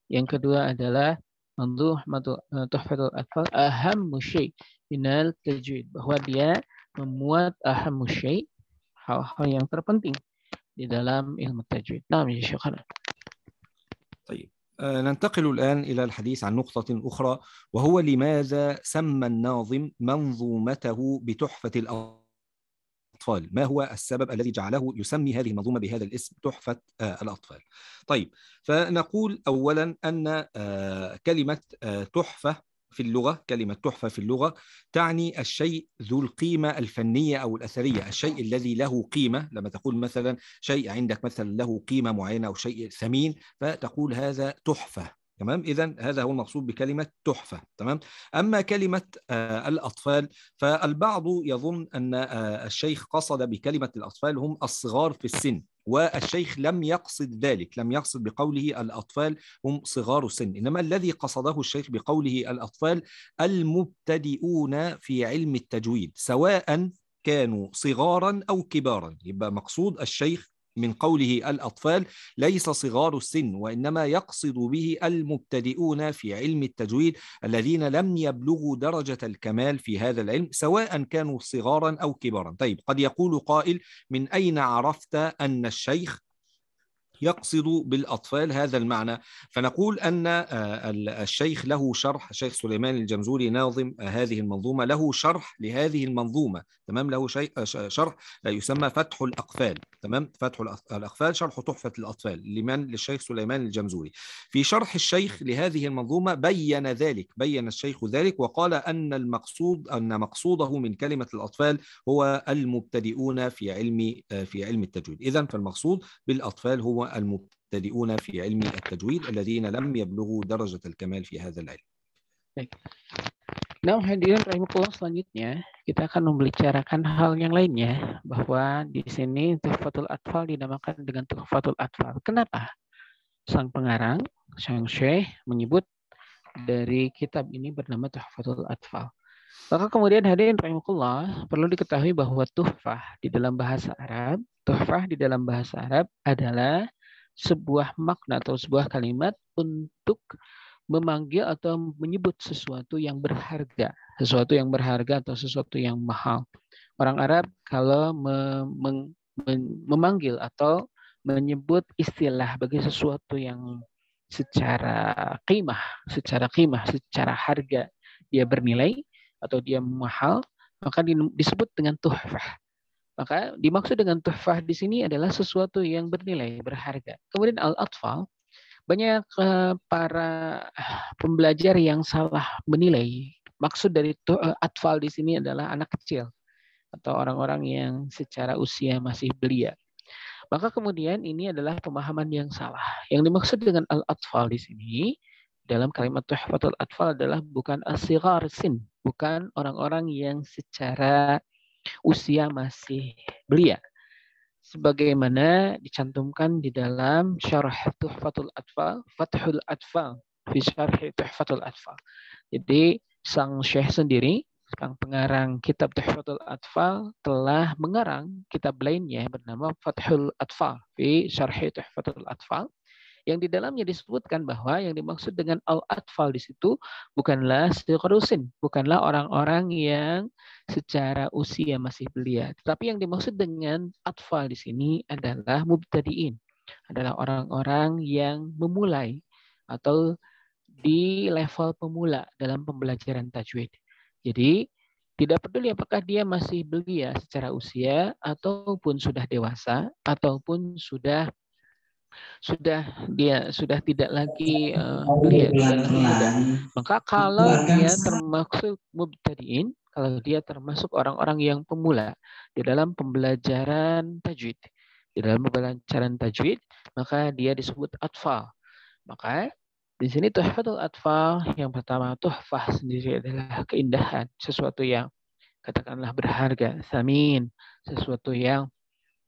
S2: yang kedua adalah eh, Tuhfatul Atfa aham musyai minal tajwid bahwa dia memuat aham musyai hal-hal yang terpenting di dalam ilmu tajwid. Nah, syukran.
S1: syukur. ننتقل الآن إلى الحديث عن نقطة أخرى وهو لماذا سمى الناظم منظومته بتحفة الأرض الأطفال ما هو السبب الذي جعله يسمي هذه المنظومة بهذا الاسم تحفة آه، الأطفال طيب فنقول أولا أن آه، كلمة آه، تحفة في اللغة كلمة تحفة في اللغة تعني الشيء ذو القيمة الفنية أو الأثرية الشيء الذي له قيمة لما تقول مثلا شيء عندك مثلا له قيمة معينة أو شيء ثمين فتقول هذا تحفة تمام اذا هذا هو المقصود بكلمه تحفه تمام اما كلمه آه الاطفال فالبعض يظن ان آه الشيخ قصد بكلمه الاطفال هم الصغار في السن والشيخ لم يقصد ذلك لم يقصد بقوله الأطفال هم صغار السن إنما الذي قصده الشيخ بقوله الأطفال المبتدئون في علم التجويد سواء كانوا صغارا أو كبارا يبقى مقصود الشيخ من قوله الأطفال ليس صغار السن وإنما يقصد به المبتدئون في علم التجويد الذين لم يبلغوا درجة الكمال في هذا العلم سواء كانوا صغارا أو كبارا طيب قد يقول قائل من أين عرفت أن الشيخ يقصد بالأطفال هذا المعنى فنقول أن آه، الشيخ له شرح الشيخ سليمان الجمزوري ناظم آه، هذه المنظومة له شرح لهذه المنظومة تمام له آه، شرح يسمى فتح الأقفال تمام فتح الأقفال شرح تحفة الأطفال لمن للشيخ سليمان الجمزوري في شرح الشيخ لهذه المنظومة بين ذلك بين الشيخ ذلك وقال أن المقصود أن مقصوده من كلمة الأطفال هو المبتدئون في علم في علم التجويد إذا فالمقصود بالأطفال هو المبتدئون في علم التجويد الذين لم يبلغوا درجة الكمال في هذا العلم.
S2: Nah, hadirin rahimakumullah selanjutnya kita akan membicarakan hal yang lainnya bahwa di sini tuhfatul atfal dinamakan dengan tuhfatul atfal. Kenapa? Sang pengarang, Sang Syekh menyebut dari kitab ini bernama tuhfatul atfal. Maka kemudian hadirin rahimakumullah perlu diketahui bahwa tuhfah di dalam bahasa Arab, tuhfah di dalam bahasa Arab adalah sebuah makna atau sebuah kalimat untuk memanggil atau menyebut sesuatu yang berharga, sesuatu yang berharga atau sesuatu yang mahal. Orang Arab kalau memanggil atau menyebut istilah bagi sesuatu yang secara qimah, secara qimah, secara harga dia bernilai atau dia mahal, maka disebut dengan tuhfah. Maka dimaksud dengan tuhfah di sini adalah sesuatu yang bernilai, berharga. Kemudian al-atfal, banyak eh, para eh, pembelajar yang salah menilai. Maksud dari eh, atfal di sini adalah anak kecil atau orang-orang yang secara usia masih belia. Maka kemudian ini adalah pemahaman yang salah. Yang dimaksud dengan al-atfal di sini dalam kalimat tuhfatul atfal adalah bukan asigar sin, bukan orang-orang yang secara usia masih belia sebagaimana dicantumkan di dalam syarah Tuhfatul Atfal, Fathul Atfal, fi syarah Tuhfatul Atfal. Jadi sang syekh sendiri, sang pengarang kitab Tuhfatul Atfal telah mengarang kitab lainnya bernama Fathul Atfal, fi syarah Tuhfatul Atfal yang di dalamnya disebutkan bahwa yang dimaksud dengan al-atfal di situ bukanlah siqrusin, bukanlah orang-orang yang secara usia masih belia. Tetapi yang dimaksud dengan atfal di sini adalah mubtadiin, adalah orang-orang yang memulai atau di level pemula dalam pembelajaran tajwid. Jadi tidak peduli apakah dia masih belia secara usia ataupun sudah dewasa ataupun sudah sudah dia sudah tidak lagi uh, maka kalau dia termasuk mubtadiin kalau dia termasuk orang-orang yang pemula di dalam pembelajaran tajwid di dalam pembelajaran tajwid maka dia disebut atfal maka di sini tuhfatul atfal yang pertama tuh fah sendiri adalah keindahan sesuatu yang katakanlah berharga samin sesuatu yang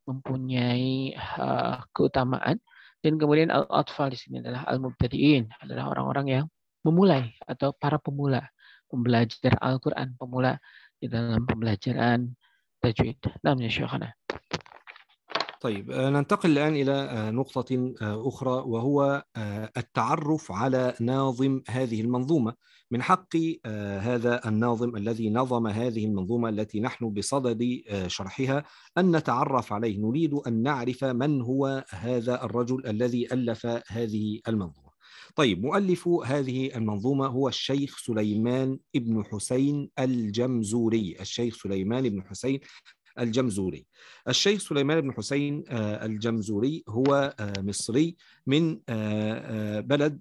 S2: mempunyai uh, keutamaan dan kemudian al-atfal di sini adalah al-mubtadiin, adalah orang-orang yang memulai atau para pemula, pembelajar Al-Qur'an, pemula di dalam pembelajaran tajwid. Namanya Syekhana.
S1: طيب آه، ننتقل الآن إلى آه، نقطة آه، أخرى وهو التعرف على ناظم هذه المنظومة من حق هذا الناظم الذي نظم هذه المنظومة التي نحن بصدد شرحها أن نتعرف عليه نريد أن نعرف من هو هذا الرجل الذي ألف هذه المنظومة طيب مؤلف هذه المنظومة هو الشيخ سليمان ابن حسين الجمزوري الشيخ سليمان ابن حسين الجمزوري الشيخ سليمان بن حسين آه، الجمزوري هو آه، مصري من آه، بلد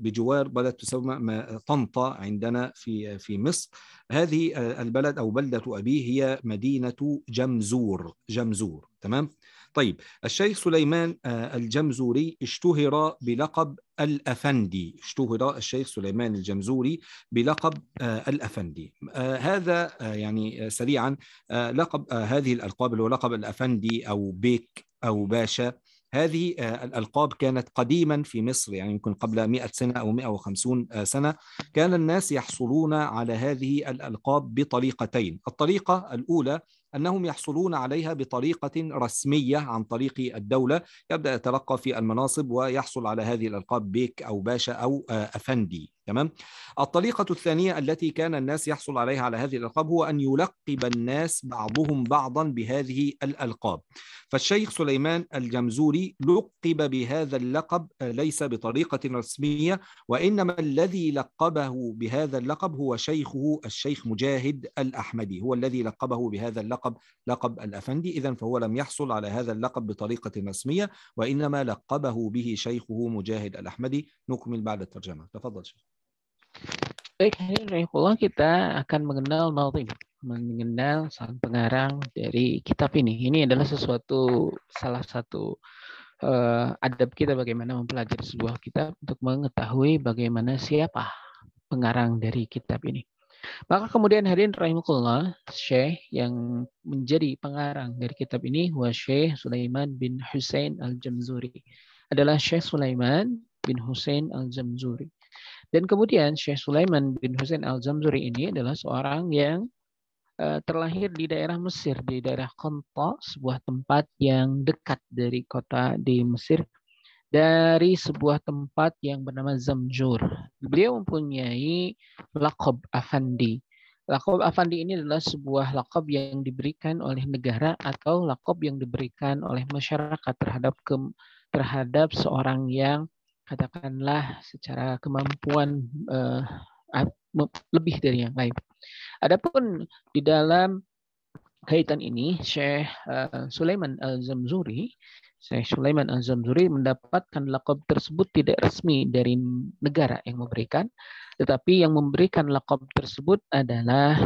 S1: بجوار بلد تسمى طنطا عندنا في في مصر هذه البلد او بلده ابيه هي مدينه جمزور جمزور تمام طيب الشيخ سليمان آه، الجمزوري اشتهر بلقب الأفندي اشتهر الشيخ سليمان الجمزوري بلقب آه، الأفندي آه، هذا يعني سريعا لقب هذه الألقاب اللي هو لقب الأفندي أو بيك أو باشا هذه الألقاب كانت قديما في مصر يعني يمكن قبل 100 سنة أو 150 سنة كان الناس يحصلون على هذه الألقاب بطريقتين الطريقة الأولى أنهم يحصلون عليها بطريقة رسمية عن طريق الدولة يبدأ يتلقى في المناصب ويحصل على هذه الألقاب بيك أو باشا أو آه، أفندي تمام الطريقة الثانية التي كان الناس يحصل عليها على هذه الألقاب هو أن يلقب الناس بعضهم بعضا بهذه الألقاب فالشيخ سليمان الجمزوري لقب بهذا اللقب آه، ليس بطريقة رسمية وإنما الذي لقبه بهذا اللقب هو شيخه الشيخ مجاهد الأحمدي هو الذي لقبه بهذا اللقب لقب لقب الأفندي إذا فهو لم يحصل على هذا اللقب بطريقة رسمية وإنما لقبه به شيخه مجاهد الأحمدي نكمل بعد الترجمة تفضل شيخ
S2: Baik, hari ini kita akan mengenal Nazim, mengenal sang pengarang dari kitab ini. Ini adalah sesuatu salah satu uh, adab kita bagaimana mempelajari sebuah kitab untuk mengetahui bagaimana siapa pengarang dari kitab ini. Maka kemudian hadirin rahimakumullah, Syekh yang menjadi pengarang dari kitab ini wa Syekh Sulaiman bin Hussein Al-Jamzuri. Adalah Syekh Sulaiman bin Hussein Al-Jamzuri. Dan kemudian Syekh Sulaiman bin Hussein Al-Jamzuri ini adalah seorang yang eh, terlahir di daerah Mesir, di daerah Konto, sebuah tempat yang dekat dari kota di Mesir dari sebuah tempat yang bernama Zamjur. Beliau mempunyai lakob Afandi. Lakob Afandi ini adalah sebuah lakob yang diberikan oleh negara atau lakob yang diberikan oleh masyarakat terhadap ke, terhadap seorang yang katakanlah secara kemampuan uh, lebih dari yang lain. Adapun di dalam kaitan ini Syekh uh, Sulaiman Al-Zamzuri Syekh Sulaiman Az-Zamzuri mendapatkan lakob tersebut tidak resmi dari negara yang memberikan, tetapi yang memberikan lakob tersebut adalah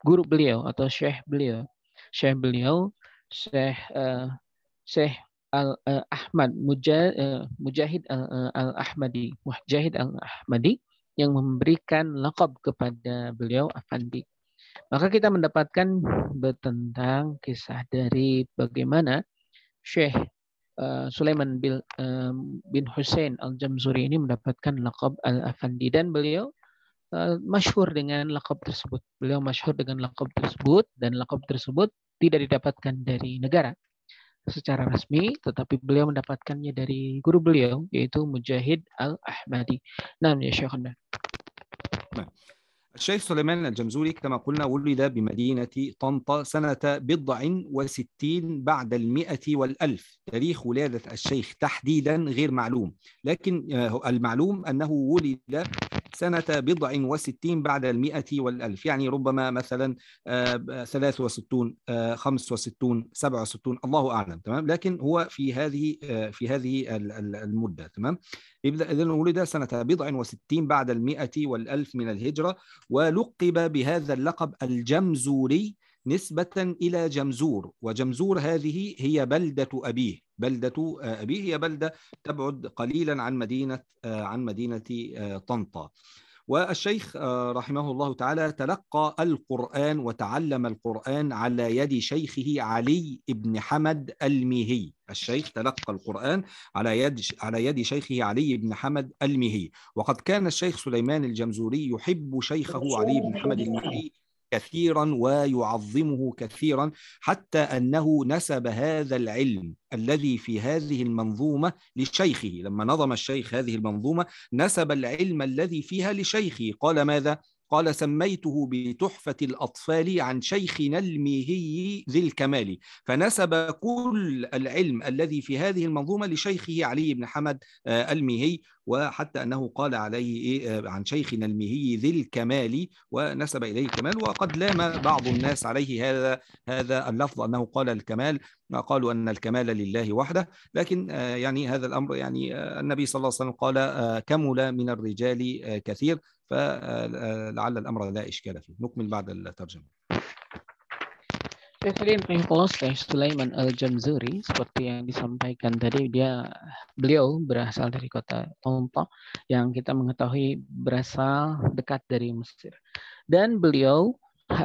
S2: guru beliau atau syekh beliau. Syekh beliau, Syekh uh, Syekh Al uh, Ahmad eh, Mujahid Al, uh, Al Ahmadi, Mujahid Al Ahmadi yang memberikan lakob kepada beliau Afandi. Maka kita mendapatkan tentang kisah dari bagaimana Syekh uh, eh, Sulaiman bin, um, eh, bin Hussein Al-Jamzuri ini mendapatkan lakab Al-Afandi dan beliau uh, masyhur dengan lakab tersebut. Beliau masyhur dengan lakab tersebut dan lakab tersebut tidak didapatkan dari negara secara resmi, tetapi beliau mendapatkannya dari guru beliau, yaitu Mujahid Al-Ahmadi. Ya nah, ya Syekh. Nah,
S1: الشيخ سليمان الجمزوري كما قلنا ولد بمدينة طنطا سنة بضع وستين بعد المئة والألف تاريخ ولادة الشيخ تحديدا غير معلوم لكن آه، المعلوم أنه ولد سنة بضع وستين بعد المئة والألف يعني ربما مثلا آه، ثلاث وستون آه، خمس وستون سبع وستون الله أعلم تمام لكن هو في هذه آه، في هذه المدة تمام يبدأ إذن ولد سنة بضع وستين بعد المئة والألف من الهجرة ولقب بهذا اللقب الجمزوري نسبة إلى جمزور وجمزور هذه هي بلدة أبيه بلدة آه، أبيه هي بلدة تبعد قليلا عن مدينة آه، عن مدينة آه، طنطا والشيخ رحمه الله تعالى تلقى القرآن وتعلم القرآن على يد شيخه علي بن حمد الميهي الشيخ تلقى القرآن على يد على يد شيخه علي بن حمد الميهي وقد كان الشيخ سليمان الجمزوري يحب شيخه علي بن حمد الميهي كثيرا ويعظمه كثيرا حتى انه نسب هذا العلم الذي في هذه المنظومه لشيخه لما نظم الشيخ هذه المنظومه نسب العلم الذي فيها لشيخه قال ماذا قال سميته بتحفة الأطفال عن شيخنا الميهي ذي الكمال فنسب كل العلم الذي في هذه المنظومة لشيخه علي بن حمد آه، الميهي وحتى أنه قال عليه إيه عن شيخنا الميهي ذي الكمال ونسب إليه الكمال وقد لام بعض الناس عليه هذا هذا اللفظ أنه قال الكمال ما قالوا أن الكمال لله وحده لكن يعني هذا الأمر يعني النبي صلى الله عليه وسلم قال كمل من الرجال كثير فلعل الأمر لا إشكال فيه نكمل بعد الترجمة
S2: Ekstrim Pringkos dari Sulaiman Al-Jamzuri seperti yang disampaikan tadi dia beliau berasal dari kota Tompok yang kita mengetahui berasal dekat dari Mesir dan beliau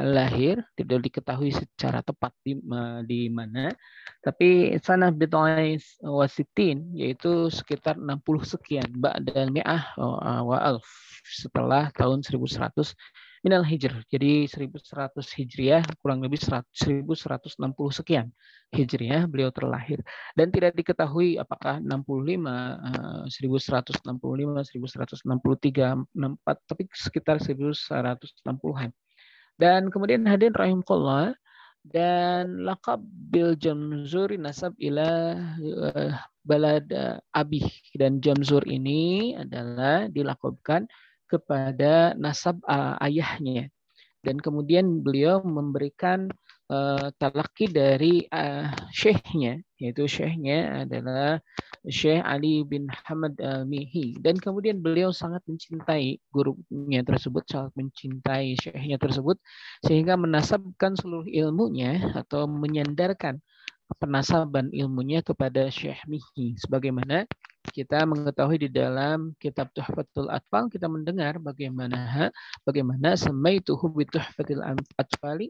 S2: lahir tidak diketahui secara tepat di, di mana tapi sanah bit'ais wasitin yaitu sekitar 60 sekian dan mi'ah uh, wa alf setelah tahun 1100 minal hijr. Jadi 1100 Hijriah kurang lebih 100, 1160 sekian Hijriah beliau terlahir dan tidak diketahui apakah 65 1165 1163 64 tapi sekitar 1160-an. Dan kemudian hadirin rahimahullah dan lakab bil jamzuri nasab ila uh, balad uh, abih dan jamzur ini adalah dilakukan kepada nasab uh, ayahnya dan kemudian beliau memberikan Eh, talaki dari uh, syekhnya yaitu syekhnya adalah Syekh Ali bin Hamad Al-Mihi dan kemudian beliau sangat mencintai gurunya tersebut sangat mencintai syekhnya tersebut sehingga menasabkan seluruh ilmunya atau menyandarkan penasaban ilmunya kepada Syekh Mihi sebagaimana kita mengetahui di dalam kitab Tuhfatul Atfal kita mendengar bagaimana bagaimana semaituhu bi Tuhfatil Atfali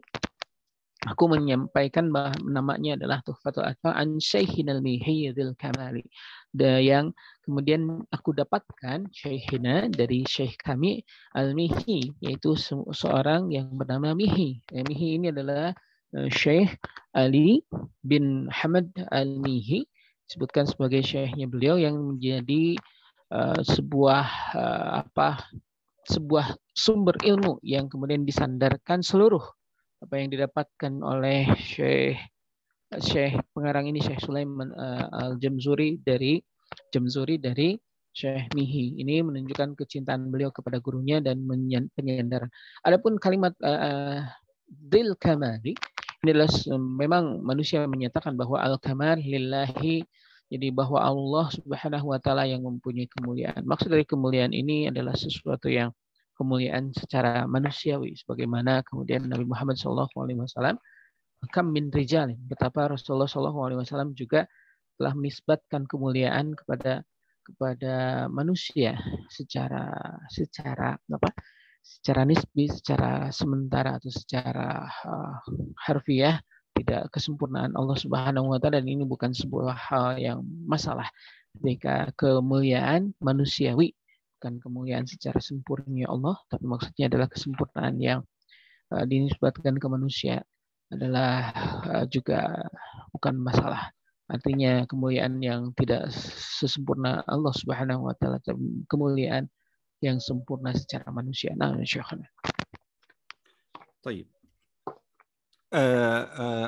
S2: aku menyampaikan bahwa namanya adalah Tuhfatul Atfal an Syaihinal al Kamali. Da, yang kemudian aku dapatkan Syekhina dari Syekh kami Al-Mihi, yaitu seorang yang bernama Mihi. Ya, Mihi ini adalah eh, Syekh Ali bin Hamad Al-Mihi, disebutkan sebagai syekhnya beliau yang menjadi uh, sebuah uh, apa sebuah sumber ilmu yang kemudian disandarkan seluruh apa yang didapatkan oleh Syekh Syekh pengarang ini Syekh Sulaiman uh, Al-Jamzuri dari Jamzuri dari Syekh Mihi. Ini menunjukkan kecintaan beliau kepada gurunya dan penyandaran. Adapun kalimat uh, eh, eh, dil kamali ini adalah memang manusia menyatakan bahwa al-kamal lillahi jadi bahwa Allah Subhanahu wa taala yang mempunyai kemuliaan. Maksud dari kemuliaan ini adalah sesuatu yang kemuliaan secara manusiawi sebagaimana kemudian Nabi Muhammad SAW kam min rijal betapa Rasulullah SAW juga telah menisbatkan kemuliaan kepada kepada manusia secara secara apa secara nisbi secara sementara atau secara uh, harfiah tidak kesempurnaan Allah Subhanahu wa taala dan ini bukan sebuah hal yang masalah ketika kemuliaan manusiawi bukan kemuliaan secara sempurna ya Allah, tapi maksudnya adalah kesempurnaan yang uh, dinisbatkan ke manusia adalah uh, juga bukan masalah. Artinya kemuliaan yang tidak sesempurna Allah Subhanahu wa taala kemuliaan yang sempurna secara manusia. Nah, Syekhana.
S1: طيب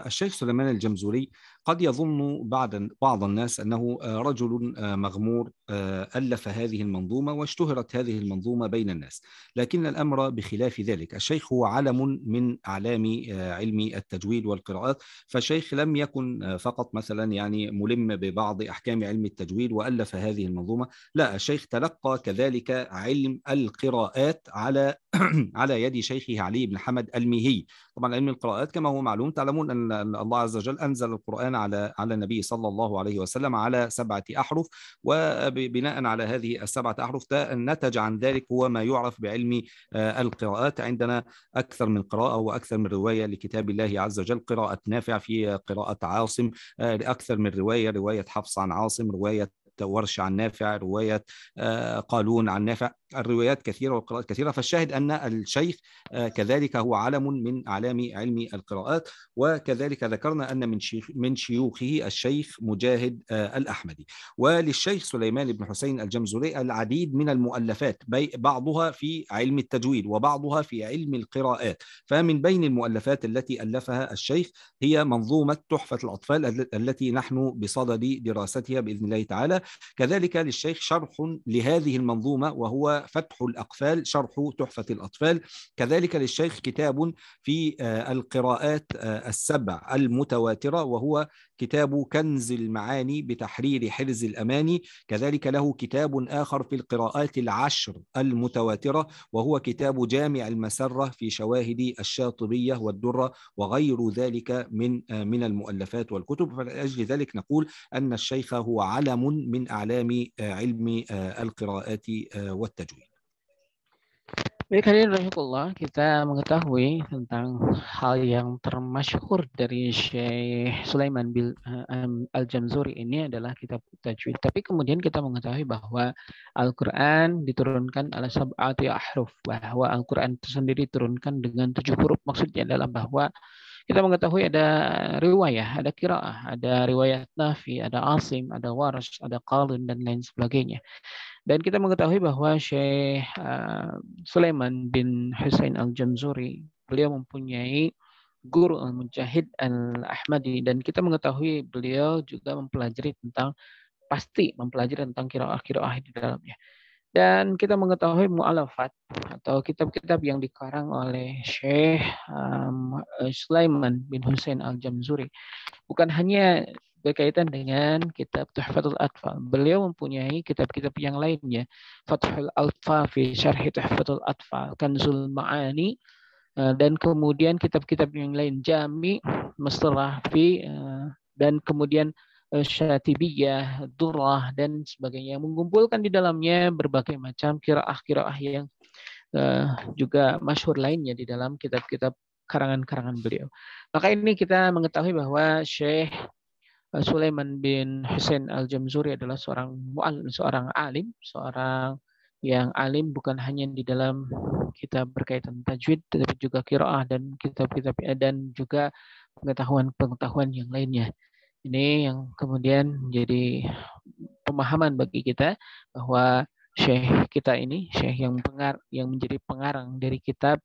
S1: الشيخ سليمان الجمزوري قد يظن بعض بعض الناس انه آه، رجل آه، مغمور آه، الف هذه المنظومه واشتهرت هذه المنظومه بين الناس، لكن الامر بخلاف ذلك، الشيخ هو علم من اعلام علم التجويد والقراءات، فالشيخ لم يكن فقط مثلا يعني ملم ببعض احكام علم التجويد والف هذه المنظومه، لا الشيخ تلقى كذلك علم القراءات على *clears throat* على يد شيخه علي بن حمد الميهي، طبعا علم القراءات كما هو معلوم تعلمون ان الله عز وجل انزل القران على على النبي صلى الله عليه وسلم على سبعة أحرف وبناء على هذه السبعة أحرف نتج عن ذلك هو ما يعرف بعلم آه، القراءات عندنا أكثر من قراءة وأكثر من رواية لكتاب الله عز وجل قراءة نافع في قراءة عاصم آه، لاكثر من رواية رواية حفص عن عاصم رواية ورش عن نافع رواية آه، قالون عن نافع الروايات كثيرة والقراءات كثيرة فالشاهد أن الشيخ آه، كذلك هو علم من أعلام علم القراءات وكذلك ذكرنا أن من شيخ من شيوخه الشيخ مجاهد آه، الأحمدي وللشيخ سليمان بن حسين الجمزري العديد من المؤلفات بعضها في علم التجويد وبعضها في علم القراءات فمن بين المؤلفات التي ألفها الشيخ هي منظومة تحفة الأطفال التي نحن بصدد دراستها بإذن الله تعالى كذلك للشيخ شرح لهذه المنظومة وهو فتح الأقفال شرح تحفة الأطفال كذلك للشيخ كتاب في آه، القراءات آه، السبع المتواترة وهو كتاب كنز المعاني بتحرير حرز الأماني كذلك له كتاب آخر في القراءات العشر المتواترة وهو كتاب جامع المسرة في شواهد الشاطبية والدرة وغير ذلك من آه، من المؤلفات والكتب فلأجل ذلك نقول أن الشيخ هو علم من أعلام علم القراءات والتجويد
S2: Baik hadirin rahimakumullah,
S1: kita mengetahui tentang hal yang termasyhur
S2: dari Syekh Sulaiman bin eh, Al-Jamzuri ini adalah kita tajwid. Tapi kemudian kita mengetahui bahwa Al-Qur'an diturunkan ala sab'ati ahruf, bahwa Al-Qur'an tersendiri diturunkan dengan tujuh huruf. Maksudnya adalah bahwa kita mengetahui ada riwayah, ada kiraah, ada riwayat Nafi, ada Asim, ada Waras, ada Qalun dan lain sebagainya. Dan kita mengetahui bahwa Syekh uh, eh, Sulaiman bin Hussein Al-Jamzuri, beliau mempunyai guru Al-Mujahid Al-Ahmadi dan kita mengetahui beliau juga mempelajari tentang pasti mempelajari tentang kira'ah-kira'ah di dalamnya dan kita mengetahui mu'alafat atau kitab-kitab yang dikarang oleh Syekh um, Sulaiman bin Hussein Al-Jamzuri bukan hanya berkaitan dengan kitab Tuhfatul Atfal. Beliau mempunyai kitab-kitab yang lainnya. Fathul Atfal fi Syarh Tuhfatul Atfal, Kanzul Ma'ani, uh, dan kemudian kitab-kitab yang lain Jami, Mustalafi, uh, dan kemudian Eh, Syatibiyah, Durrah dan sebagainya mengumpulkan di dalamnya berbagai macam kiraah-kiraah yang eh, juga masyhur lainnya di dalam kitab-kitab karangan-karangan beliau. Maka ini kita mengetahui bahwa Syekh eh, Sulaiman bin Hussein Al-Jamzuri adalah seorang seorang alim, seorang yang alim bukan hanya di dalam kitab berkaitan tajwid tetapi juga qiraah dan kitab-kitab dan juga pengetahuan-pengetahuan yang lainnya. Ini yang kemudian menjadi pemahaman bagi kita bahwa syekh kita ini, syekh yang pengar yang menjadi pengarang dari kitab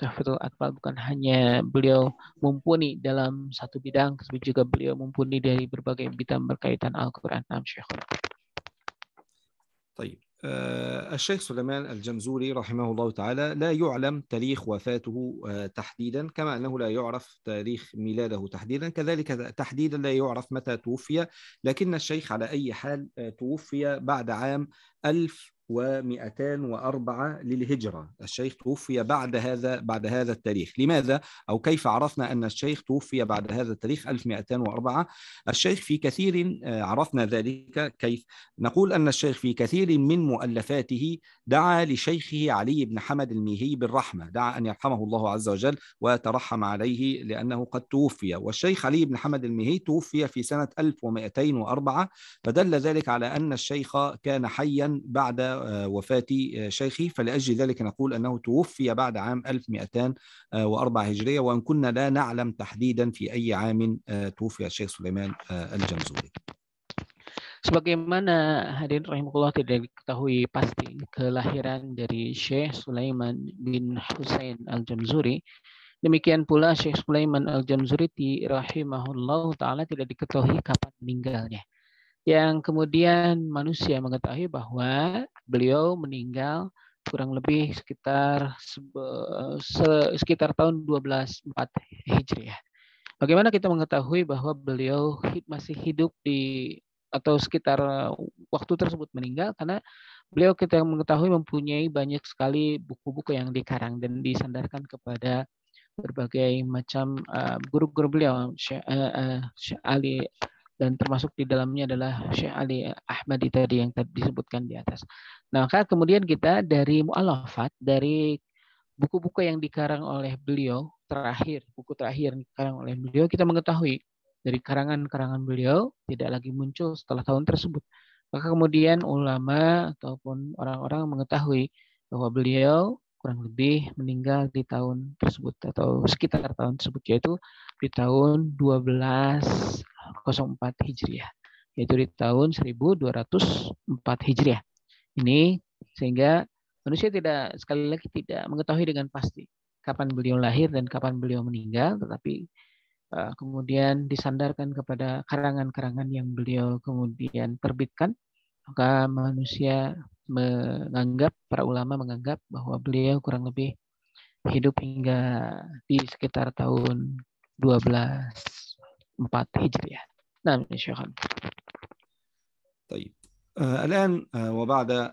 S2: Tafsirul Akmal bukan hanya beliau mumpuni dalam satu bidang, tapi juga beliau mumpuni dari berbagai bidang berkaitan Al-Quran. Syekh.
S1: Baik. آه، الشيخ سليمان الجمزوري رحمه الله تعالى لا يعلم تاريخ وفاته آه، تحديدا كما انه لا يعرف تاريخ ميلاده تحديدا كذلك تحديدا لا يعرف متى توفي لكن الشيخ على اي حال آه، توفي بعد عام 1000 1204 للهجرة الشيخ توفي بعد هذا بعد هذا التاريخ لماذا أو كيف عرفنا أن الشيخ توفي بعد هذا التاريخ 1204 الشيخ في كثير آه، عرفنا ذلك كيف نقول أن الشيخ في كثير من مؤلفاته دعا لشيخه علي بن حمد الميهي بالرحمة دعا أن يرحمه الله عز وجل وترحم عليه لأنه قد توفي والشيخ علي بن حمد الميهي توفي في سنة 1204 فدل ذلك على أن الشيخ كان حيا بعد وفاة شيخي فلأجل ذلك نقول أنه توفي بعد عام 1204 هجرية وإن كنا لا نعلم تحديدا في أي عام توفي الشيخ سليمان الجمزوري
S2: Sebagaimana hadirin rahimahullah tidak diketahui pasti kelahiran dari Syekh Sulaiman bin Hussein Al-Jamzuri, demikian pula Syekh Sulaiman Al-Jamzuri di rahimahullah taala tidak diketahui kapan meninggalnya. yang kemudian manusia mengetahui bahwa beliau meninggal kurang lebih sekitar sekitar tahun 124 Hijriah. Ya. Bagaimana kita mengetahui bahwa beliau masih hidup di atau sekitar waktu tersebut meninggal karena beliau kita mengetahui mempunyai banyak sekali buku-buku yang dikarang dan disandarkan kepada berbagai macam eh, guru-guru uh, beliau Syekh uh, uh, Ali dan termasuk di dalamnya adalah Syekh Ali Ahmadi tadi yang tadi disebutkan di atas. Nah, maka kemudian kita dari mu'alafat, dari buku-buku yang dikarang oleh beliau terakhir, buku terakhir yang dikarang oleh beliau, kita mengetahui dari karangan-karangan beliau tidak lagi muncul setelah tahun tersebut. Maka kemudian ulama ataupun orang-orang mengetahui bahwa beliau kurang lebih meninggal di tahun tersebut atau sekitar tahun tersebut yaitu di tahun 12 1204 Hijriah, yaitu di tahun 1204 Hijriah. Ini sehingga manusia tidak sekali lagi tidak mengetahui dengan pasti kapan beliau lahir dan kapan beliau meninggal, tetapi eh, kemudian disandarkan kepada karangan-karangan yang beliau kemudian terbitkan, maka manusia menganggap para ulama menganggap bahwa beliau kurang lebih hidup hingga di sekitar tahun 12 بعد هجرية نعم يا شيخ
S1: طيب آه الآن آه وبعد آه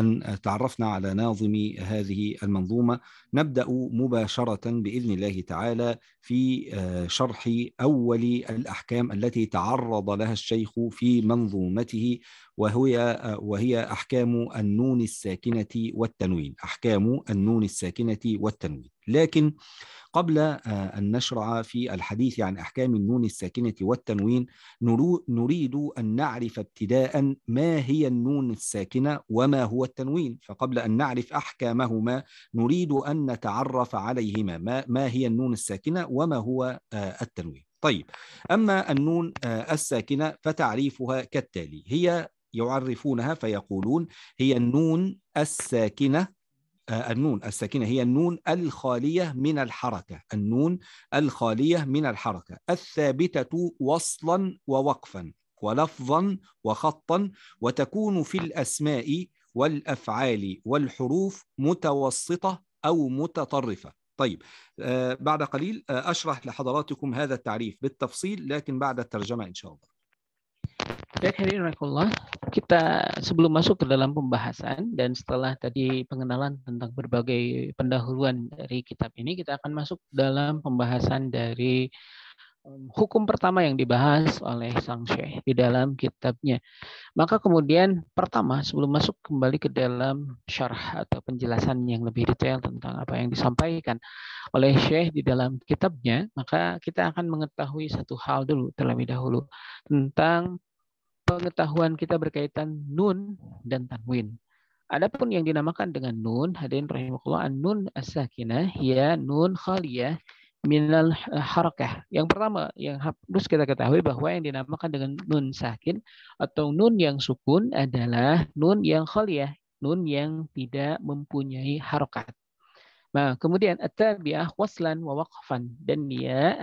S1: أن تعرفنا على ناظم هذه المنظومة نبدأ مباشرة بإذن الله تعالى في آه، شرح أول الأحكام التي تعرض لها الشيخ في منظومته وهي آه، وهي أحكام النون الساكنة والتنوين أحكام النون الساكنة والتنوين لكن قبل آه، أن نشرع في الحديث عن أحكام النون الساكنة والتنوين نريد أن نعرف ابتداء ما هي النون الساكنة وما هو التنوين فقبل أن نعرف أحكامهما نريد أن نتعرف عليهما ما, ما هي النون الساكنة وما هو آه، التنوين طيب أما النون آه، الساكنة فتعريفها كالتالي هي يعرفونها فيقولون هي النون الساكنة آه، النون الساكنة هي النون الخالية من الحركة النون الخالية من الحركة الثابتة وصلا ووقفا ولفظا وخطا وتكون في الأسماء والأفعال والحروف متوسطة أو متطرفة طيب آه، بعد قليل آه، أشرح لحضراتكم هذا التعريف بالتفصيل لكن بعد الترجمة إن شاء الله
S2: Baik, hadirin Allah Kita sebelum masuk ke dalam pembahasan dan setelah tadi pengenalan tentang berbagai pendahuluan dari kitab ini, kita akan masuk dalam pembahasan dari um, hukum pertama yang dibahas oleh Sang Syekh di dalam kitabnya. Maka kemudian pertama sebelum masuk kembali ke dalam syarah atau penjelasan yang lebih detail tentang apa yang disampaikan oleh Syekh di dalam kitabnya, maka kita akan mengetahui satu hal dulu terlebih dahulu tentang pengetahuan kita berkaitan nun dan tanwin. Adapun yang dinamakan dengan nun, hadirin rahimakumullah, nun as ya nun khaliyah minal eh, harakah. Yang pertama yang harus kita ketahui bahwa yang dinamakan dengan nun sakin atau nun yang sukun adalah nun yang khaliyah, nun yang tidak mempunyai harokat. Nah, kemudian at-tabi'ah waslan wa waqfan dan dia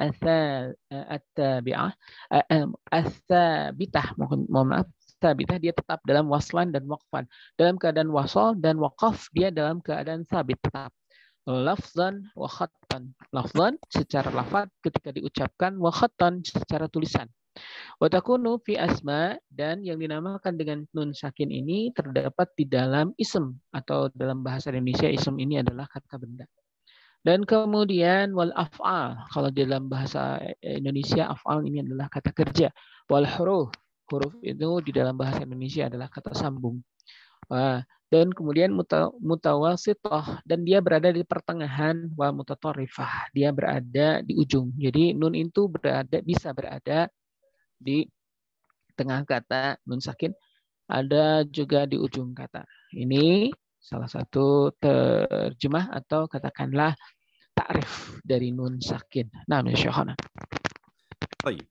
S2: at-tabi'ah eh, eh, as-sabitah mohon maaf sabitah dia tetap dalam waslan dan waqfan. Dalam keadaan wasal dan waqaf dia dalam keadaan sabit tetap. Lafzan wa khattan Lafzan secara lafad ketika diucapkan wa khattan secara tulisan. Watakunu fi asma dan yang dinamakan dengan nun sakin ini terdapat di dalam isem atau dalam bahasa Indonesia isem ini adalah kata benda. Dan kemudian wal af'al. Kalau di dalam bahasa Indonesia af'al ini adalah kata kerja. Wal huruf. Huruf itu di dalam bahasa Indonesia adalah kata sambung. Dan kemudian mutawasitoh. Dan dia berada di pertengahan wal mutatorifah. Dia berada di ujung. Jadi nun itu berada bisa berada di tengah kata nun sakin, ada juga di ujung kata. Ini salah satu terjemah atau katakanlah takrif dari nun sakin. Nah, Syahana.
S1: Baik.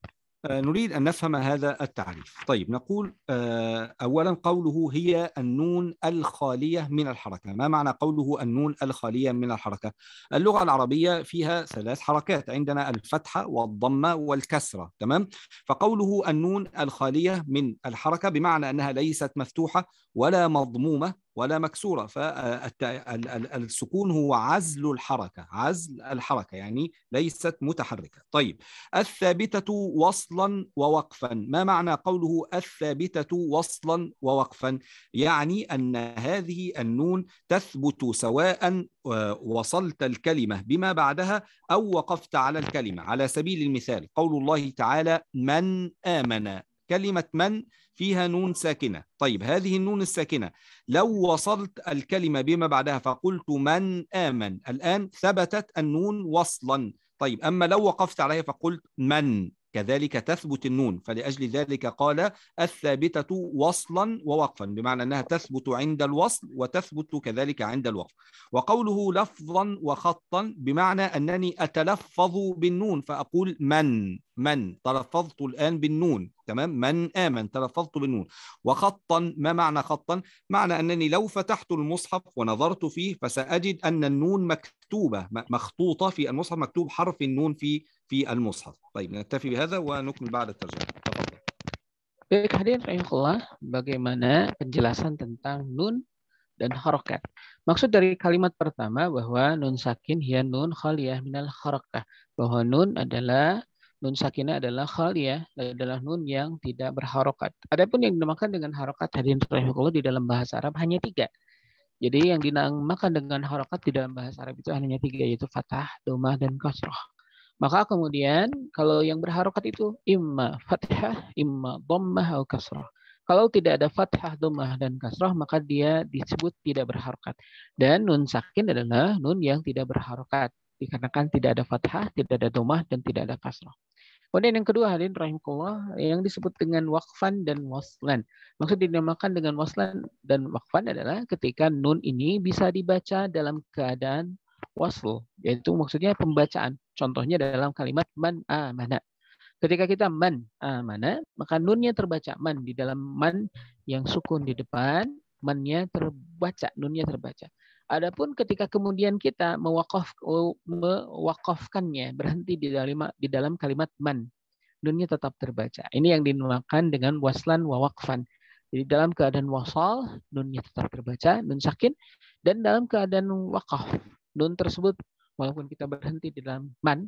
S1: آه، نريد أن نفهم هذا التعريف طيب نقول آه، أولا قوله هي النون الخالية من الحركة ما معنى قوله النون الخالية من الحركة؟ اللغة العربية فيها ثلاث حركات عندنا الفتحة والضمة والكسرة تمام؟ فقوله النون الخالية من الحركة بمعنى أنها ليست مفتوحة ولا مضمومة ولا مكسورة فالسكون آه، هو عزل الحركة عزل الحركة يعني ليست متحركة طيب الثابتة وصلا ووقفا ما معنى قوله الثابتة وصلا ووقفا يعني أن هذه النون تثبت سواء آه، وصلت الكلمة بما بعدها أو وقفت على الكلمة على سبيل المثال قول الله تعالى من آمن كلمة من فيها نون ساكنة طيب هذه النون الساكنة لو وصلت الكلمة بما بعدها فقلت من آمن الآن ثبتت النون وصلا طيب أما لو وقفت عليها فقلت من كذلك تثبت النون فلأجل ذلك قال الثابتة وصلا ووقفا بمعنى أنها تثبت عند الوصل وتثبت كذلك عند الوقف وقوله لفظا وخطا بمعنى أنني أتلفظ بالنون فأقول من من تلفظت الآن بالنون تمام من آمن تلفظت بالنون وخطا ما معنى خطا معنى أنني لو فتحت المصحف ونظرت فيه فسأجد أن النون مكتوبة مخطوطة في المصحف مكتوب حرف النون في في المصحف طيب نكتفي بهذا ونكمل بعد الترجمة تفضل
S2: Baik hadirin rahimahullah, bagaimana penjelasan tentang nun dan harokat. Maksud dari kalimat pertama bahwa nun sakin hiya nun khaliyah minal harakah. Bahwa nun adalah nun sakinah adalah khaliyah adalah nun yang tidak berharokat. Adapun yang dinamakan dengan harokat hadirin rahimakumullah di dalam bahasa Arab hanya tiga. Jadi yang dinamakan dengan harokat di dalam bahasa Arab itu hanya tiga yaitu fathah, domah dan kasroh. Maka kemudian kalau yang berharokat itu imma fathah, imma domah, atau kasroh. Kalau tidak ada fathah, domah dan kasroh maka dia disebut tidak berharokat. Dan nun sakin adalah nun yang tidak berharokat dikarenakan tidak ada fathah, tidak ada domah, dan tidak ada kasroh. Kemudian yang kedua hadirin rahimakumullah yang disebut dengan wakfan dan waslan. Maksud dinamakan dengan waslan dan wakfan adalah ketika nun ini bisa dibaca dalam keadaan wasl, yaitu maksudnya pembacaan. Contohnya dalam kalimat man amana. Ketika kita man amana, maka nunnya terbaca man di dalam man yang sukun di depan, mannya terbaca, nunnya terbaca. Adapun ketika kemudian kita mewakaf, oh, mewakafkannya berhenti di dalam di dalam kalimat man, nunnya tetap terbaca. Ini yang dinamakan dengan waslan wa wakfan. Jadi dalam keadaan wasal, nunnya tetap terbaca, nun sakin, dan dalam keadaan wakaf, nun tersebut walaupun kita berhenti di dalam man,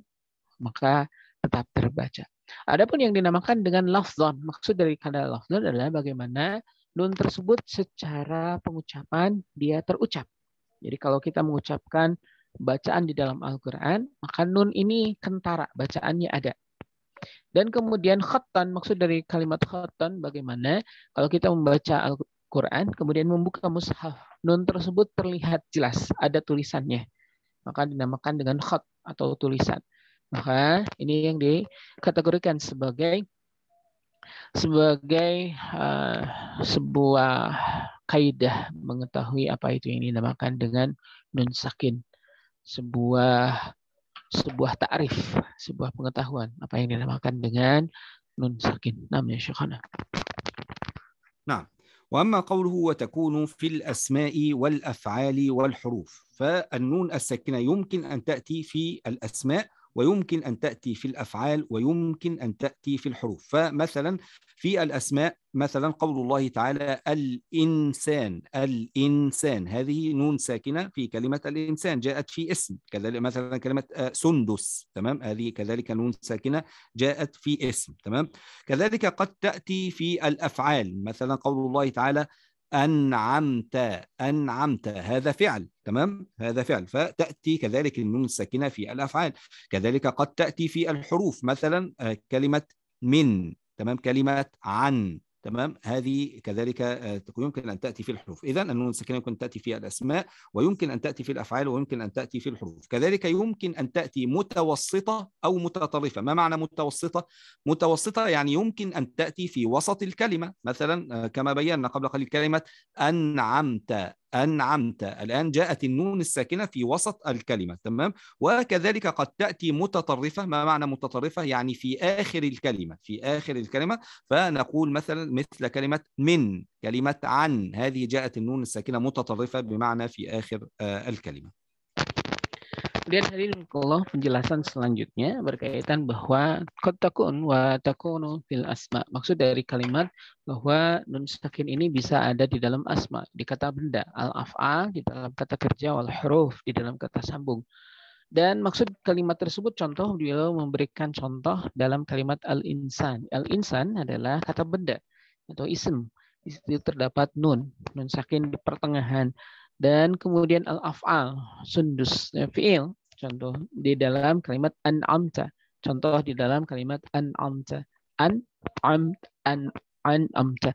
S2: maka tetap terbaca. Adapun yang dinamakan dengan lafzon, maksud dari kata lafzon adalah bagaimana nun tersebut secara pengucapan dia terucap jadi kalau kita mengucapkan bacaan di dalam Al-Quran, maka nun ini kentara, bacaannya ada. Dan kemudian khotan, maksud dari kalimat khotan bagaimana kalau kita membaca Al-Quran, kemudian membuka mushaf, nun tersebut terlihat jelas, ada tulisannya. Maka dinamakan dengan khot atau tulisan. Maka ini yang dikategorikan sebagai sebagai uh, sebuah kaidah mengetahui apa itu yang dinamakan dengan nun sakin sebuah sebuah takrif sebuah pengetahuan apa yang dinamakan dengan nun sakin namanya syekhana
S1: nah واما قوله وتكون في الاسماء والافعال والحروف فالنون الساكنه يمكن ان تاتي في الاسماء ويمكن أن تأتي في الأفعال ويمكن أن تأتي في الحروف فمثلا في الأسماء مثلا قول الله تعالى الإنسان الإنسان هذه نون ساكنة في كلمة الإنسان جاءت في اسم كذلك مثلا كلمة آه، سندس تمام هذه كذلك نون ساكنة جاءت في اسم تمام كذلك قد تأتي في الأفعال مثلا قول الله تعالى أنعمت أنعمت هذا فعل تمام هذا فعل فتأتي كذلك النون الساكنة في الأفعال كذلك قد تأتي في الحروف مثلا آه، كلمة من تمام كلمة عن تمام هذه كذلك آه، يمكن ان تاتي في الحروف اذا النون الساكنه يمكن ان تاتي في الاسماء ويمكن ان تاتي في الافعال ويمكن ان تاتي في الحروف كذلك يمكن ان تاتي متوسطه او متطرفه ما معنى متوسطه متوسطه يعني يمكن ان تاتي في وسط الكلمه مثلا آه، كما بينا قبل قليل كلمه انعمت أنعمت الآن جاءت النون الساكنة في وسط الكلمة تمام وكذلك قد تأتي متطرفة ما معنى متطرفة يعني في آخر الكلمة في آخر الكلمة فنقول مثلا مثل كلمة من كلمة عن هذه جاءت النون الساكنة متطرفة بمعنى في آخر آه، الكلمة
S2: Kemudian ini Allah penjelasan selanjutnya berkaitan bahwa kotakun wa takunu fil asma. Maksud dari kalimat bahwa nun sakin ini bisa ada di dalam asma, di kata benda, al afa di dalam kata kerja, wal huruf di dalam kata sambung. Dan maksud kalimat tersebut contoh beliau memberikan contoh dalam kalimat al insan. Al insan adalah kata benda atau isim. Di situ terdapat nun, nun sakin di pertengahan dan kemudian al-af'al, sundus, ya, fi'il. Contoh di dalam kalimat an'amta. Contoh di dalam kalimat an'amta. an an'amta.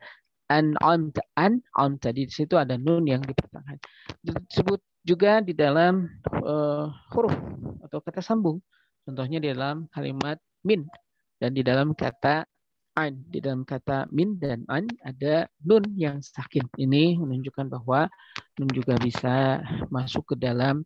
S2: An'amta, an'amta. Di situ ada nun yang dipertahankan Disebut juga di dalam uh, huruf atau kata sambung. Contohnya di dalam kalimat min dan di dalam kata an. Di dalam kata min dan an ada nun yang sakin. Ini menunjukkan bahwa nun juga bisa masuk ke dalam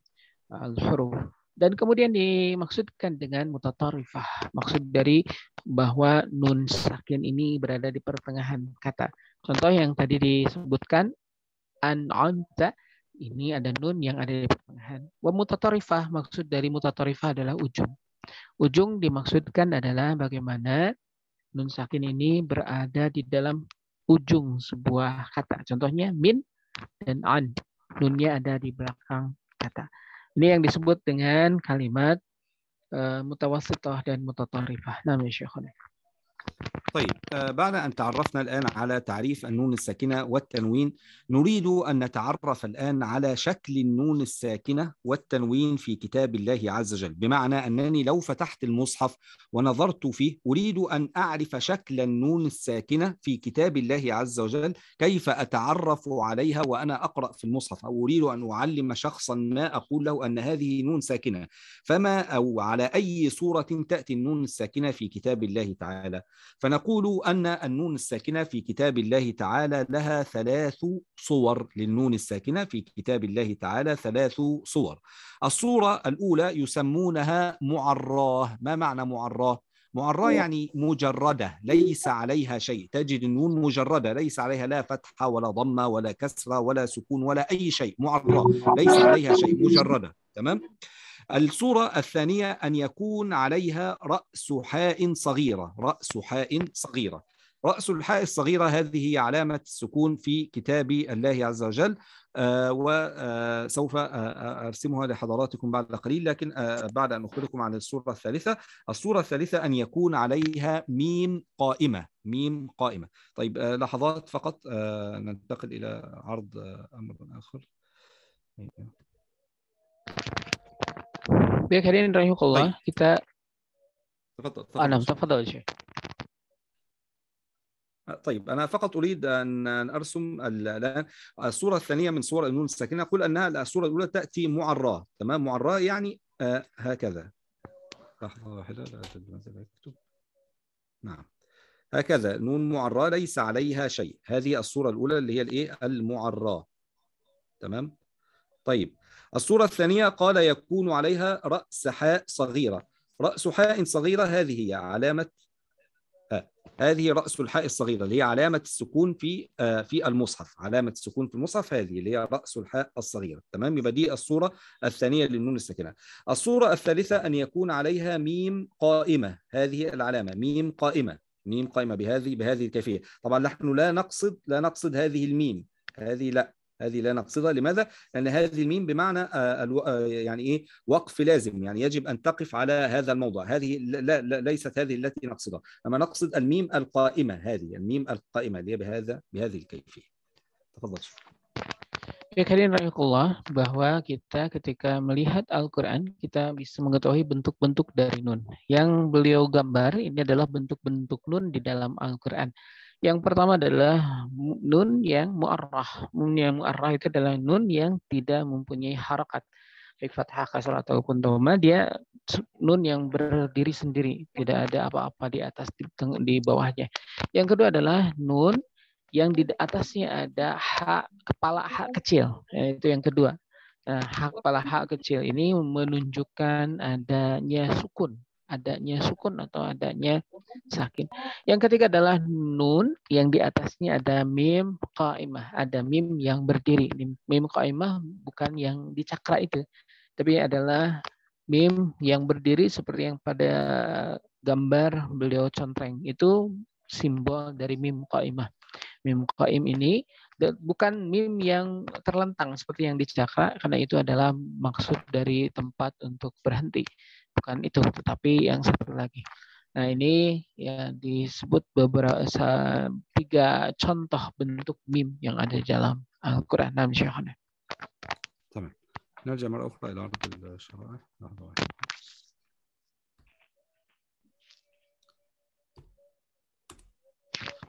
S2: uh, al-huruf. Dan kemudian dimaksudkan dengan mutatarifah. Maksud dari bahwa nun sakin ini berada di pertengahan kata. Contoh yang tadi disebutkan an anta ini ada nun yang ada di pertengahan. Wa mutatarifah maksud dari mutatarifah adalah ujung. Ujung dimaksudkan adalah bagaimana Nun sakin ini berada di dalam ujung sebuah kata. Contohnya min dan an. Nunnya ada di belakang kata. Ini yang disebut dengan kalimat uh, eh, mutawasitoh dan mutatarifah. Namanya syekhuna.
S1: طيب آه، بعد أن تعرفنا الآن على تعريف النون الساكنة والتنوين نريد أن نتعرف الآن على شكل النون الساكنة والتنوين في كتاب الله عز وجل بمعنى أنني لو فتحت المصحف ونظرت فيه أريد أن أعرف شكل النون الساكنة في كتاب الله عز وجل كيف أتعرف عليها وأنا أقرأ في المصحف أو أريد أن أعلم شخصا ما أقول له أن هذه نون ساكنة فما أو على أي صورة تأتي النون الساكنة في كتاب الله تعالى فنقول أن النون الساكنة في كتاب الله تعالى لها ثلاث صور للنون الساكنة في كتاب الله تعالى ثلاث صور الصورة الأولى يسمونها معراه ما معنى معراه؟ معراه يعني مجردة ليس عليها شيء تجد النون مجردة ليس عليها لا فتحة ولا ضمة ولا كسرة ولا سكون ولا أي شيء معراه ليس عليها شيء مجردة تمام؟ الصورة الثانية أن يكون عليها رأس حاء صغيرة رأس حاء صغيرة رأس الحاء الصغيرة هذه هي علامة السكون في كتاب الله عز وجل آه، وسوف آه، آه، أرسمها لحضراتكم بعد قليل لكن بعد أن أخبركم عن الصورة الثالثة الصورة الثالثة أن يكون عليها ميم قائمة ميم قائمة طيب لحظات فقط ننتقل إلى عرض أمر آخر أيوه.
S2: وبيك حاليا رحمك الله طيب.
S1: تفضل أنا
S2: تفضل شيخ
S1: طيب انا فقط اريد ان ارسم الان الصوره الثانيه من صور النون الساكنه اقول انها الصوره الاولى تاتي معراة تمام معراة يعني آه، هكذا لحظه واحده لا اكتب نعم هكذا نون معراة ليس عليها شيء هذه الصوره الاولى اللي هي الايه المعراة تمام طيب الصورة الثانية قال يكون عليها رأس حاء صغيرة رأس حاء صغيرة هذه هي علامة آه، هذه رأس الحاء الصغيرة اللي هي علامة السكون في آه، في المصحف علامة السكون في المصحف هذه اللي هي رأس الحاء الصغيرة تمام يبقى دي الصورة الثانية للنون الساكنة الصورة الثالثة أن يكون عليها ميم قائمة هذه العلامة ميم قائمة ميم قائمة بهذه بهذه الكيفية طبعا نحن لا نقصد لا نقصد هذه الميم هذه لا هذه لا نقصدها لماذا؟ لأن هذه الميم بمعنى آه، آه، يعني إيه وقف لازم يعني يجب أن تقف على هذا الموضع هذه لا, لا ليست هذه التي نقصدها أما نقصد الميم القائمة هذه الميم القائمة اللي هي بهذا بهذه الكيفية تفضل
S2: Ya kalian rahimakumullah bahwa kita ketika melihat Al-Quran kita bisa mengetahui bentuk-bentuk dari nun. Yang beliau gambar ini adalah bentuk-bentuk nun di dalam Al-Quran. Yang pertama adalah nun yang mu'arrah. Nun yang mu'arrah itu adalah nun yang tidak mempunyai harakat. Baik fathah, kasar, ataupun doma. Dia nun yang berdiri sendiri. Tidak ada apa-apa di atas, di, di bawahnya. Yang kedua adalah nun yang di atasnya ada hak kepala hak kecil. Itu yang kedua. Nah, hak kepala hak kecil ini menunjukkan adanya sukun adanya sukun atau adanya sakin. Yang ketiga adalah nun yang di atasnya ada mim qaimah, ada mim yang berdiri. Mim qaimah bukan yang di cakra itu, tapi adalah mim yang berdiri seperti yang pada gambar beliau conteng Itu simbol dari mim qaimah. Mim qaim ini bukan mim yang terlentang seperti yang di cakra karena itu adalah maksud dari tempat untuk berhenti bukan itu, tetapi yang satu lagi. Nah ini ya
S1: disebut beberapa
S2: tiga contoh bentuk mim yang ada dalam Al-Quran. Nah,
S1: نرجع مرة أخرى إلى عرض لحظة واحدة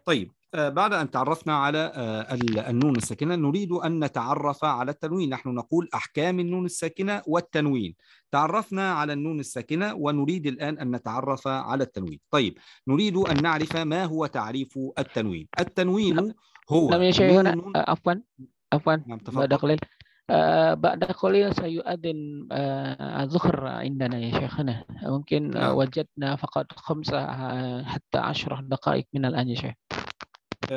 S1: طيب آه، بعد أن تعرفنا على آه، النون الساكنة نريد أن نتعرف على التنوين نحن نقول أحكام النون الساكنة والتنوين تعرفنا على النون الساكنة ونريد الآن أن نتعرف على التنوين طيب نريد أن نعرف ما هو تعريف التنوين التنوين نعم. هو لم نعم يشعرنا شيخنا آه، عفوا عفوا نعم، بعد قليل
S2: بعد قليل سيؤذن الظهر عندنا يا شيخنا ممكن وجدنا فقط خمسة حتى عشر دقائق من الآن يا شيخ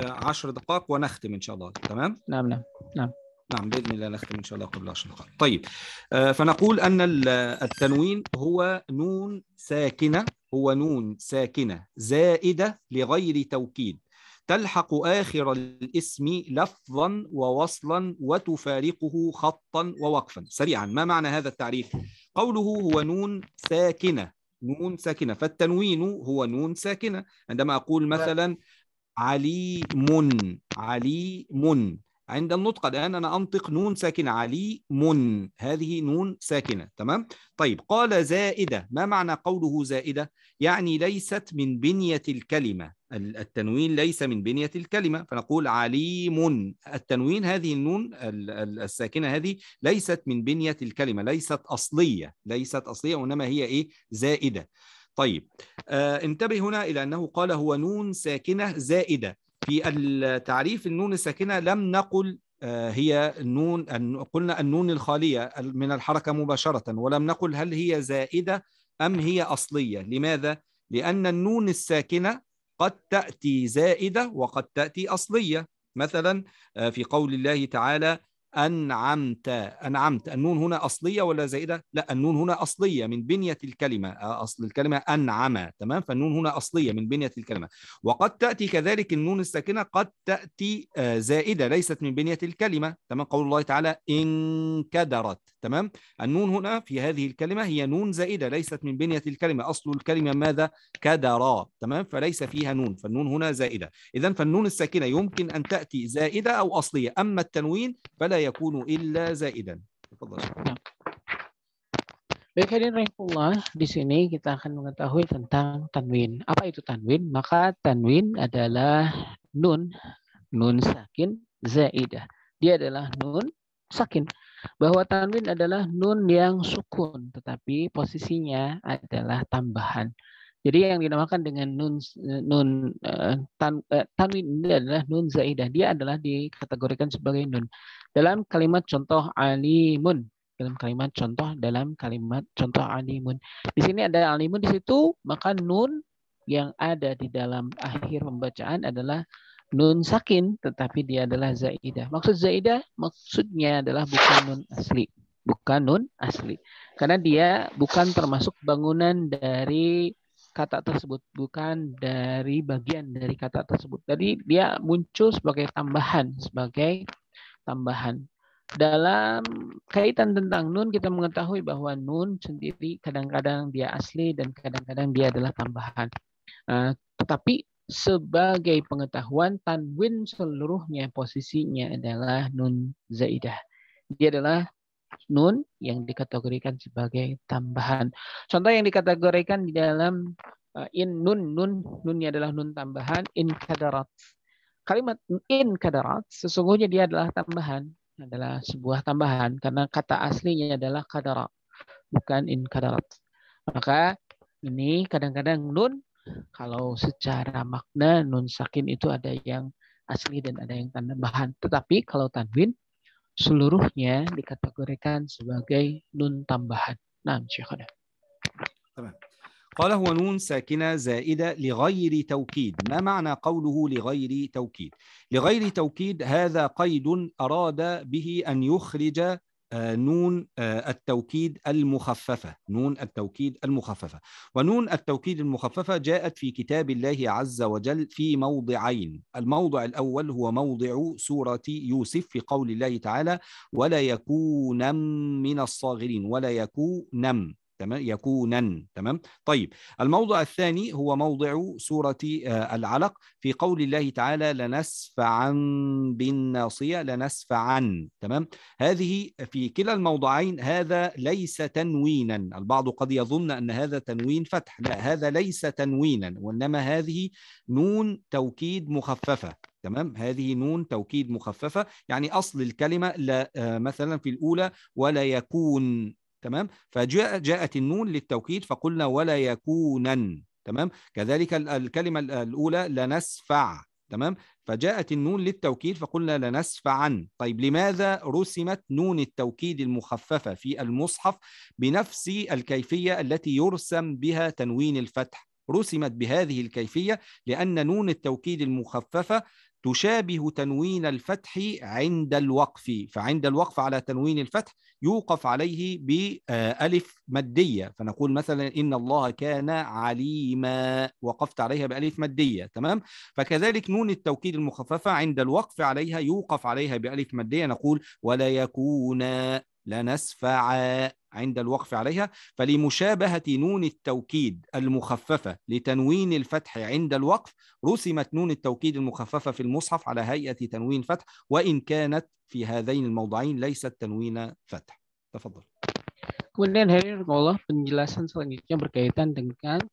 S1: 10 آه، دقائق ونختم ان شاء الله تمام نعم نعم نعم نعم باذن الله نختم ان شاء الله قبل 10 دقائق طيب آه، فنقول ان التنوين هو نون ساكنه هو نون ساكنه زائده لغير توكيد تلحق آخر الاسم لفظا ووصلا وتفارقه خطا ووقفا سريعا ما معنى هذا التعريف؟ قوله هو نون ساكنة نون ساكنة فالتنوين هو نون ساكنة عندما أقول مثلا عليم عليم عند النطق الآن أنا أنطق نون ساكنة من هذه نون ساكنة تمام طيب قال زائدة ما معنى قوله زائدة يعني ليست من بنية الكلمة التنوين ليس من بنية الكلمة فنقول عليم التنوين هذه النون الساكنة هذه ليست من بنية الكلمة ليست أصلية ليست أصلية وإنما هي إيه زائدة طيب آه انتبه هنا إلى أنه قال هو نون ساكنة زائدة في التعريف النون الساكنة لم نقل آه، هي النون قلنا النون الخالية من الحركة مباشرة ولم نقل هل هي زائدة أم هي أصلية لماذا؟ لأن النون الساكنة قد تأتي زائدة وقد تأتي أصلية مثلا آه، في قول الله تعالى أنعمت أنعمت النون هنا أصلية ولا زائدة؟ لا النون هنا أصلية من بنية الكلمة آه، أصل الكلمة أنعم تمام فالنون هنا أصلية من بنية الكلمة وقد تأتي كذلك النون الساكنة قد تأتي آه، زائدة ليست من بنية الكلمة تمام قول الله تعالى إن كدرت تمام النون هنا في هذه الكلمة هي نون زائدة ليست من بنية الكلمة أصل الكلمة ماذا كدرا تمام فليس فيها نون فالنون هنا زائدة إذا فالنون الساكنة يمكن أن تأتي زائدة أو أصلية أما التنوين فلا يكون إلا زائدا تفضل
S2: Baik hadirin rahimahullah. di sini kita akan mengetahui tentang tanwin. Apa itu tanwin? Maka tanwin adalah nun, nun sakin zaidah. Dia adalah nun sakin. bahwa tanwin adalah nun yang sukun, tetapi posisinya adalah tambahan. Jadi yang dinamakan dengan nun eh, nun eh, tan, eh, tanwin ini adalah nun zaidah. Dia adalah dikategorikan sebagai nun. Dalam kalimat contoh alimun, dalam kalimat contoh dalam kalimat contoh alimun. Di sini ada alimun di situ, maka nun yang ada di dalam akhir pembacaan adalah nun sakin tetapi dia adalah zaidah. Maksud zaidah maksudnya adalah bukan nun asli, bukan nun asli. Karena dia bukan termasuk bangunan dari kata tersebut, bukan dari bagian dari kata tersebut. Jadi dia muncul sebagai tambahan, sebagai tambahan. Dalam kaitan tentang nun kita mengetahui bahwa nun sendiri kadang-kadang dia asli dan kadang-kadang dia adalah tambahan. Uh, tetapi sebagai pengetahuan tanwin seluruhnya posisinya adalah nun zaidah. Dia adalah nun yang dikategorikan sebagai tambahan. Contoh yang dikategorikan di dalam eh, in nun nun nunnya adalah nun tambahan in kadarat. Kalimat in kadarat sesungguhnya dia adalah tambahan, adalah sebuah tambahan karena kata aslinya adalah kadarat bukan in kadarat. Maka ini kadang-kadang nun kalau secara makna nun sakin itu ada yang asli dan ada yang tambahan. Tetapi kalau tanwin seluruhnya dikategorikan sebagai nun tambahan. Nah, Syekh ada.
S1: Qala huwa nun sakinah Zaidah li ghairi tawkid. Ma makna qawluhu li ghairi tawkid? Li ghairi tawkid hadha qaidun arada bihi an yukhrija آه، نون آه، التوكيد المخففة نون التوكيد المخففة ونون التوكيد المخففة جاءت في كتاب الله عز وجل في موضعين الموضع الأول هو موضع سورة يوسف في قول الله تعالى ولا يكون من الصاغرين ولا يكون تمام يكونا تمام طيب الموضع الثاني هو موضع سورة آه، العلق في قول الله تعالى عن بالناصية عن تمام هذه في كلا الموضعين هذا ليس تنوينا البعض قد يظن أن هذا تنوين فتح لا هذا ليس تنوينا وإنما هذه نون توكيد مخففة تمام هذه نون توكيد مخففة يعني أصل الكلمة لا آه، مثلا في الأولى ولا يكون تمام فجاء النون للتوكيد فقلنا ولا يكونن تمام كذلك الكلمه الاولى لنسفع تمام فجاءت النون للتوكيد فقلنا لنسفعا طيب لماذا رسمت نون التوكيد المخففه في المصحف بنفس الكيفيه التي يرسم بها تنوين الفتح رسمت بهذه الكيفية لأن نون التوكيد المخففة تشابه تنوين الفتح عند الوقف فعند الوقف على تنوين الفتح يوقف عليه بألف مدية فنقول مثلا إن الله كان عليما وقفت عليها بألف مدية تمام فكذلك نون التوكيد المخففة عند الوقف عليها يوقف عليها بألف مدية نقول ولا يكون لنسفع عند الوقف عليها فلمشابهة نون التوكيد المخففة لتنوين الفتح عند الوقف رسمت نون التوكيد المخففة في المصحف على هيئة تنوين فتح وإن كانت في هذين الموضعين ليست تنوين فتح تفضل
S2: Kemudian Harry mengolah penjelasan selanjutnya berkaitan dengan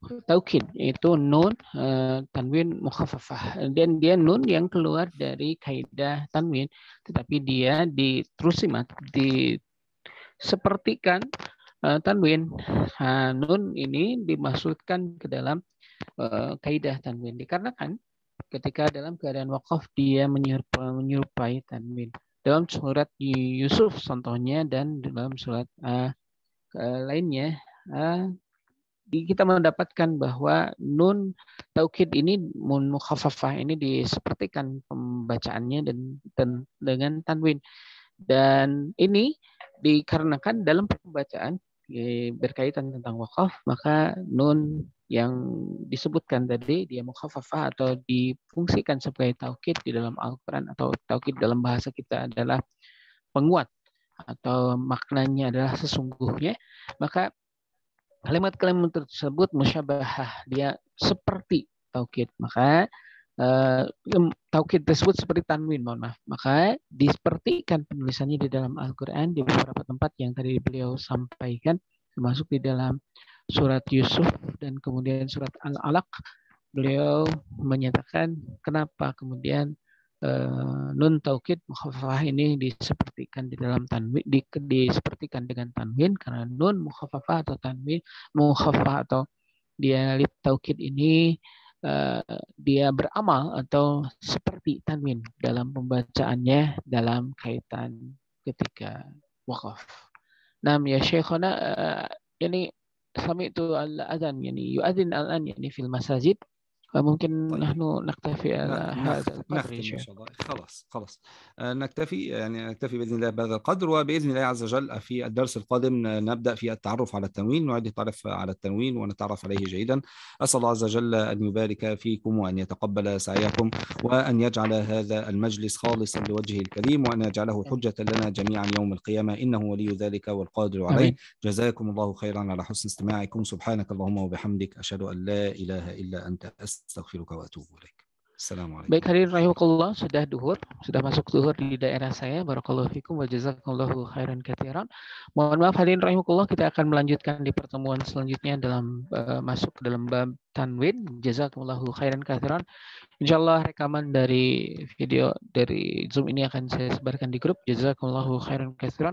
S2: taukid yaitu nun uh, tanwin mukhaffafah dan dia nun yang keluar dari kaidah tanwin tetapi dia diterusimat di sepertikan uh, eh, tanwin uh, nun ini dimasukkan ke dalam uh, kaidah tanwin dikarenakan ketika dalam keadaan wakaf dia menyerupai, menyerupai tanwin dalam surat Yusuf contohnya dan dalam surat uh, lainnya uh, kita mendapatkan bahwa nun taukid ini nun mukhafafah ini disepertikan pembacaannya dan, dan dengan tanwin. Dan ini dikarenakan dalam pembacaan eh, berkaitan tentang wakaf maka nun yang disebutkan tadi dia mukhafafah atau difungsikan sebagai taukid di dalam Al-Qur'an atau taukid dalam bahasa kita adalah penguat atau maknanya adalah sesungguhnya maka Kalimat-kalimat tersebut musyabahah, dia seperti taukid. Maka uh, taukid tersebut seperti tanwin, mohon maaf. Maka dispertikan penulisannya di dalam Al-Qur'an di beberapa tempat yang tadi beliau sampaikan termasuk di dalam surat Yusuf dan kemudian surat Al-Alaq beliau menyatakan kenapa kemudian eh, nun taukid mukhafafah ini disepertikan di dalam tanwin di, disepertikan dengan tanwin karena nun mukhafafah atau tanwin mukhafafah atau dia lip taukid ini uh, dia beramal atau seperti tanwin dalam pembacaannya dalam kaitan ketika wakaf. Nam ya syekhona uh, eh, ini eh, sami itu al-adzan yani yu'adzin al-an yani fil masajid فممكن طيب. نحن نكتفي على هذا نختم إن شاء
S1: الله خلاص خلاص آه، نكتفي يعني نكتفي باذن الله بهذا القدر وباذن الله عز وجل في الدرس القادم نبدا في التعرف على التنوين نعيد التعرف على التنوين ونتعرف عليه جيدا اسال الله عز وجل ان يبارك فيكم وان يتقبل سعيكم وان يجعل هذا المجلس خالصا لوجهه الكريم وان يجعله حجه لنا جميعا يوم القيامه انه ولي ذلك والقادر عليه أمين. جزاكم الله خيرا على حسن استماعكم سبحانك اللهم وبحمدك اشهد ان لا اله الا انت astaghfiruka wa atubu Assalamualaikum.
S2: Baik hadirin rahimakumullah, sudah duhur, sudah masuk duhur di daerah saya. Barakallahu fikum wa jazakumullahu khairan katsiran. Mohon maaf hadirin rahimakumullah, kita akan melanjutkan di pertemuan selanjutnya dalam uh, masuk ke dalam bab tanwin. Jazakumullahu khairan katsiran. Insyaallah rekaman dari video dari Zoom ini akan saya sebarkan di grup. Jazakumullahu khairan katsiran.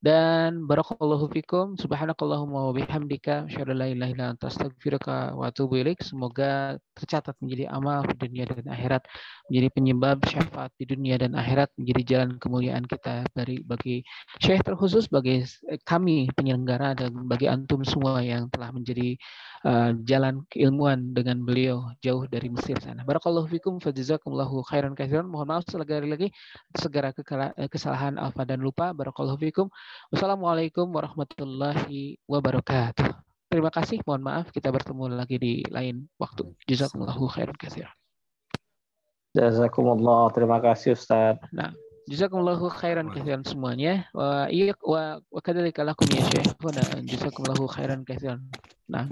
S2: Dan barakallahu fikum, subhanakallahumma wa bihamdika, la ilaha illa anta astaghfiruka wa atubu Semoga tercatat menjadi amal di dunia dan akhirat, menjadi penyebab syafaat di dunia dan akhirat, menjadi jalan kemuliaan kita dari bagi syekh terkhusus bagi kami penyelenggara dan bagi antum semua yang telah menjadi uh, jalan keilmuan dengan beliau jauh dari Mesir sana. Barakallahu fikum, fajazakumullahu khairan katsiran. Mohon maaf sekali lagi segera eh, kesalahan alfa dan lupa. Barakallahu fikum. Wassalamualaikum warahmatullahi wabarakatuh. Terima kasih, mohon maaf kita bertemu lagi di lain waktu. Jazakumullahu khairan katsir. Jazakumullah, terima kasih Ustaz. Nah. Jazakumullahu khairan katsiran semuanya. Wa iya wa wa kadzalika lakum ya Syekh. Jazakumullahu khairan katsiran. Nah,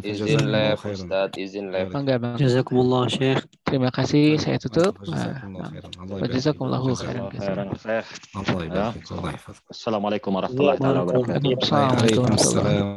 S2: izin lab, Ustaz, izin lab. Enggak, Bang. Jazakumullah Syekh. Terima kasih, saya tutup. Jazakumullahu nah, khairan nah. katsiran.
S1: Assalamualaikum warahmatullahi wabarakatuh. wabarakatuh.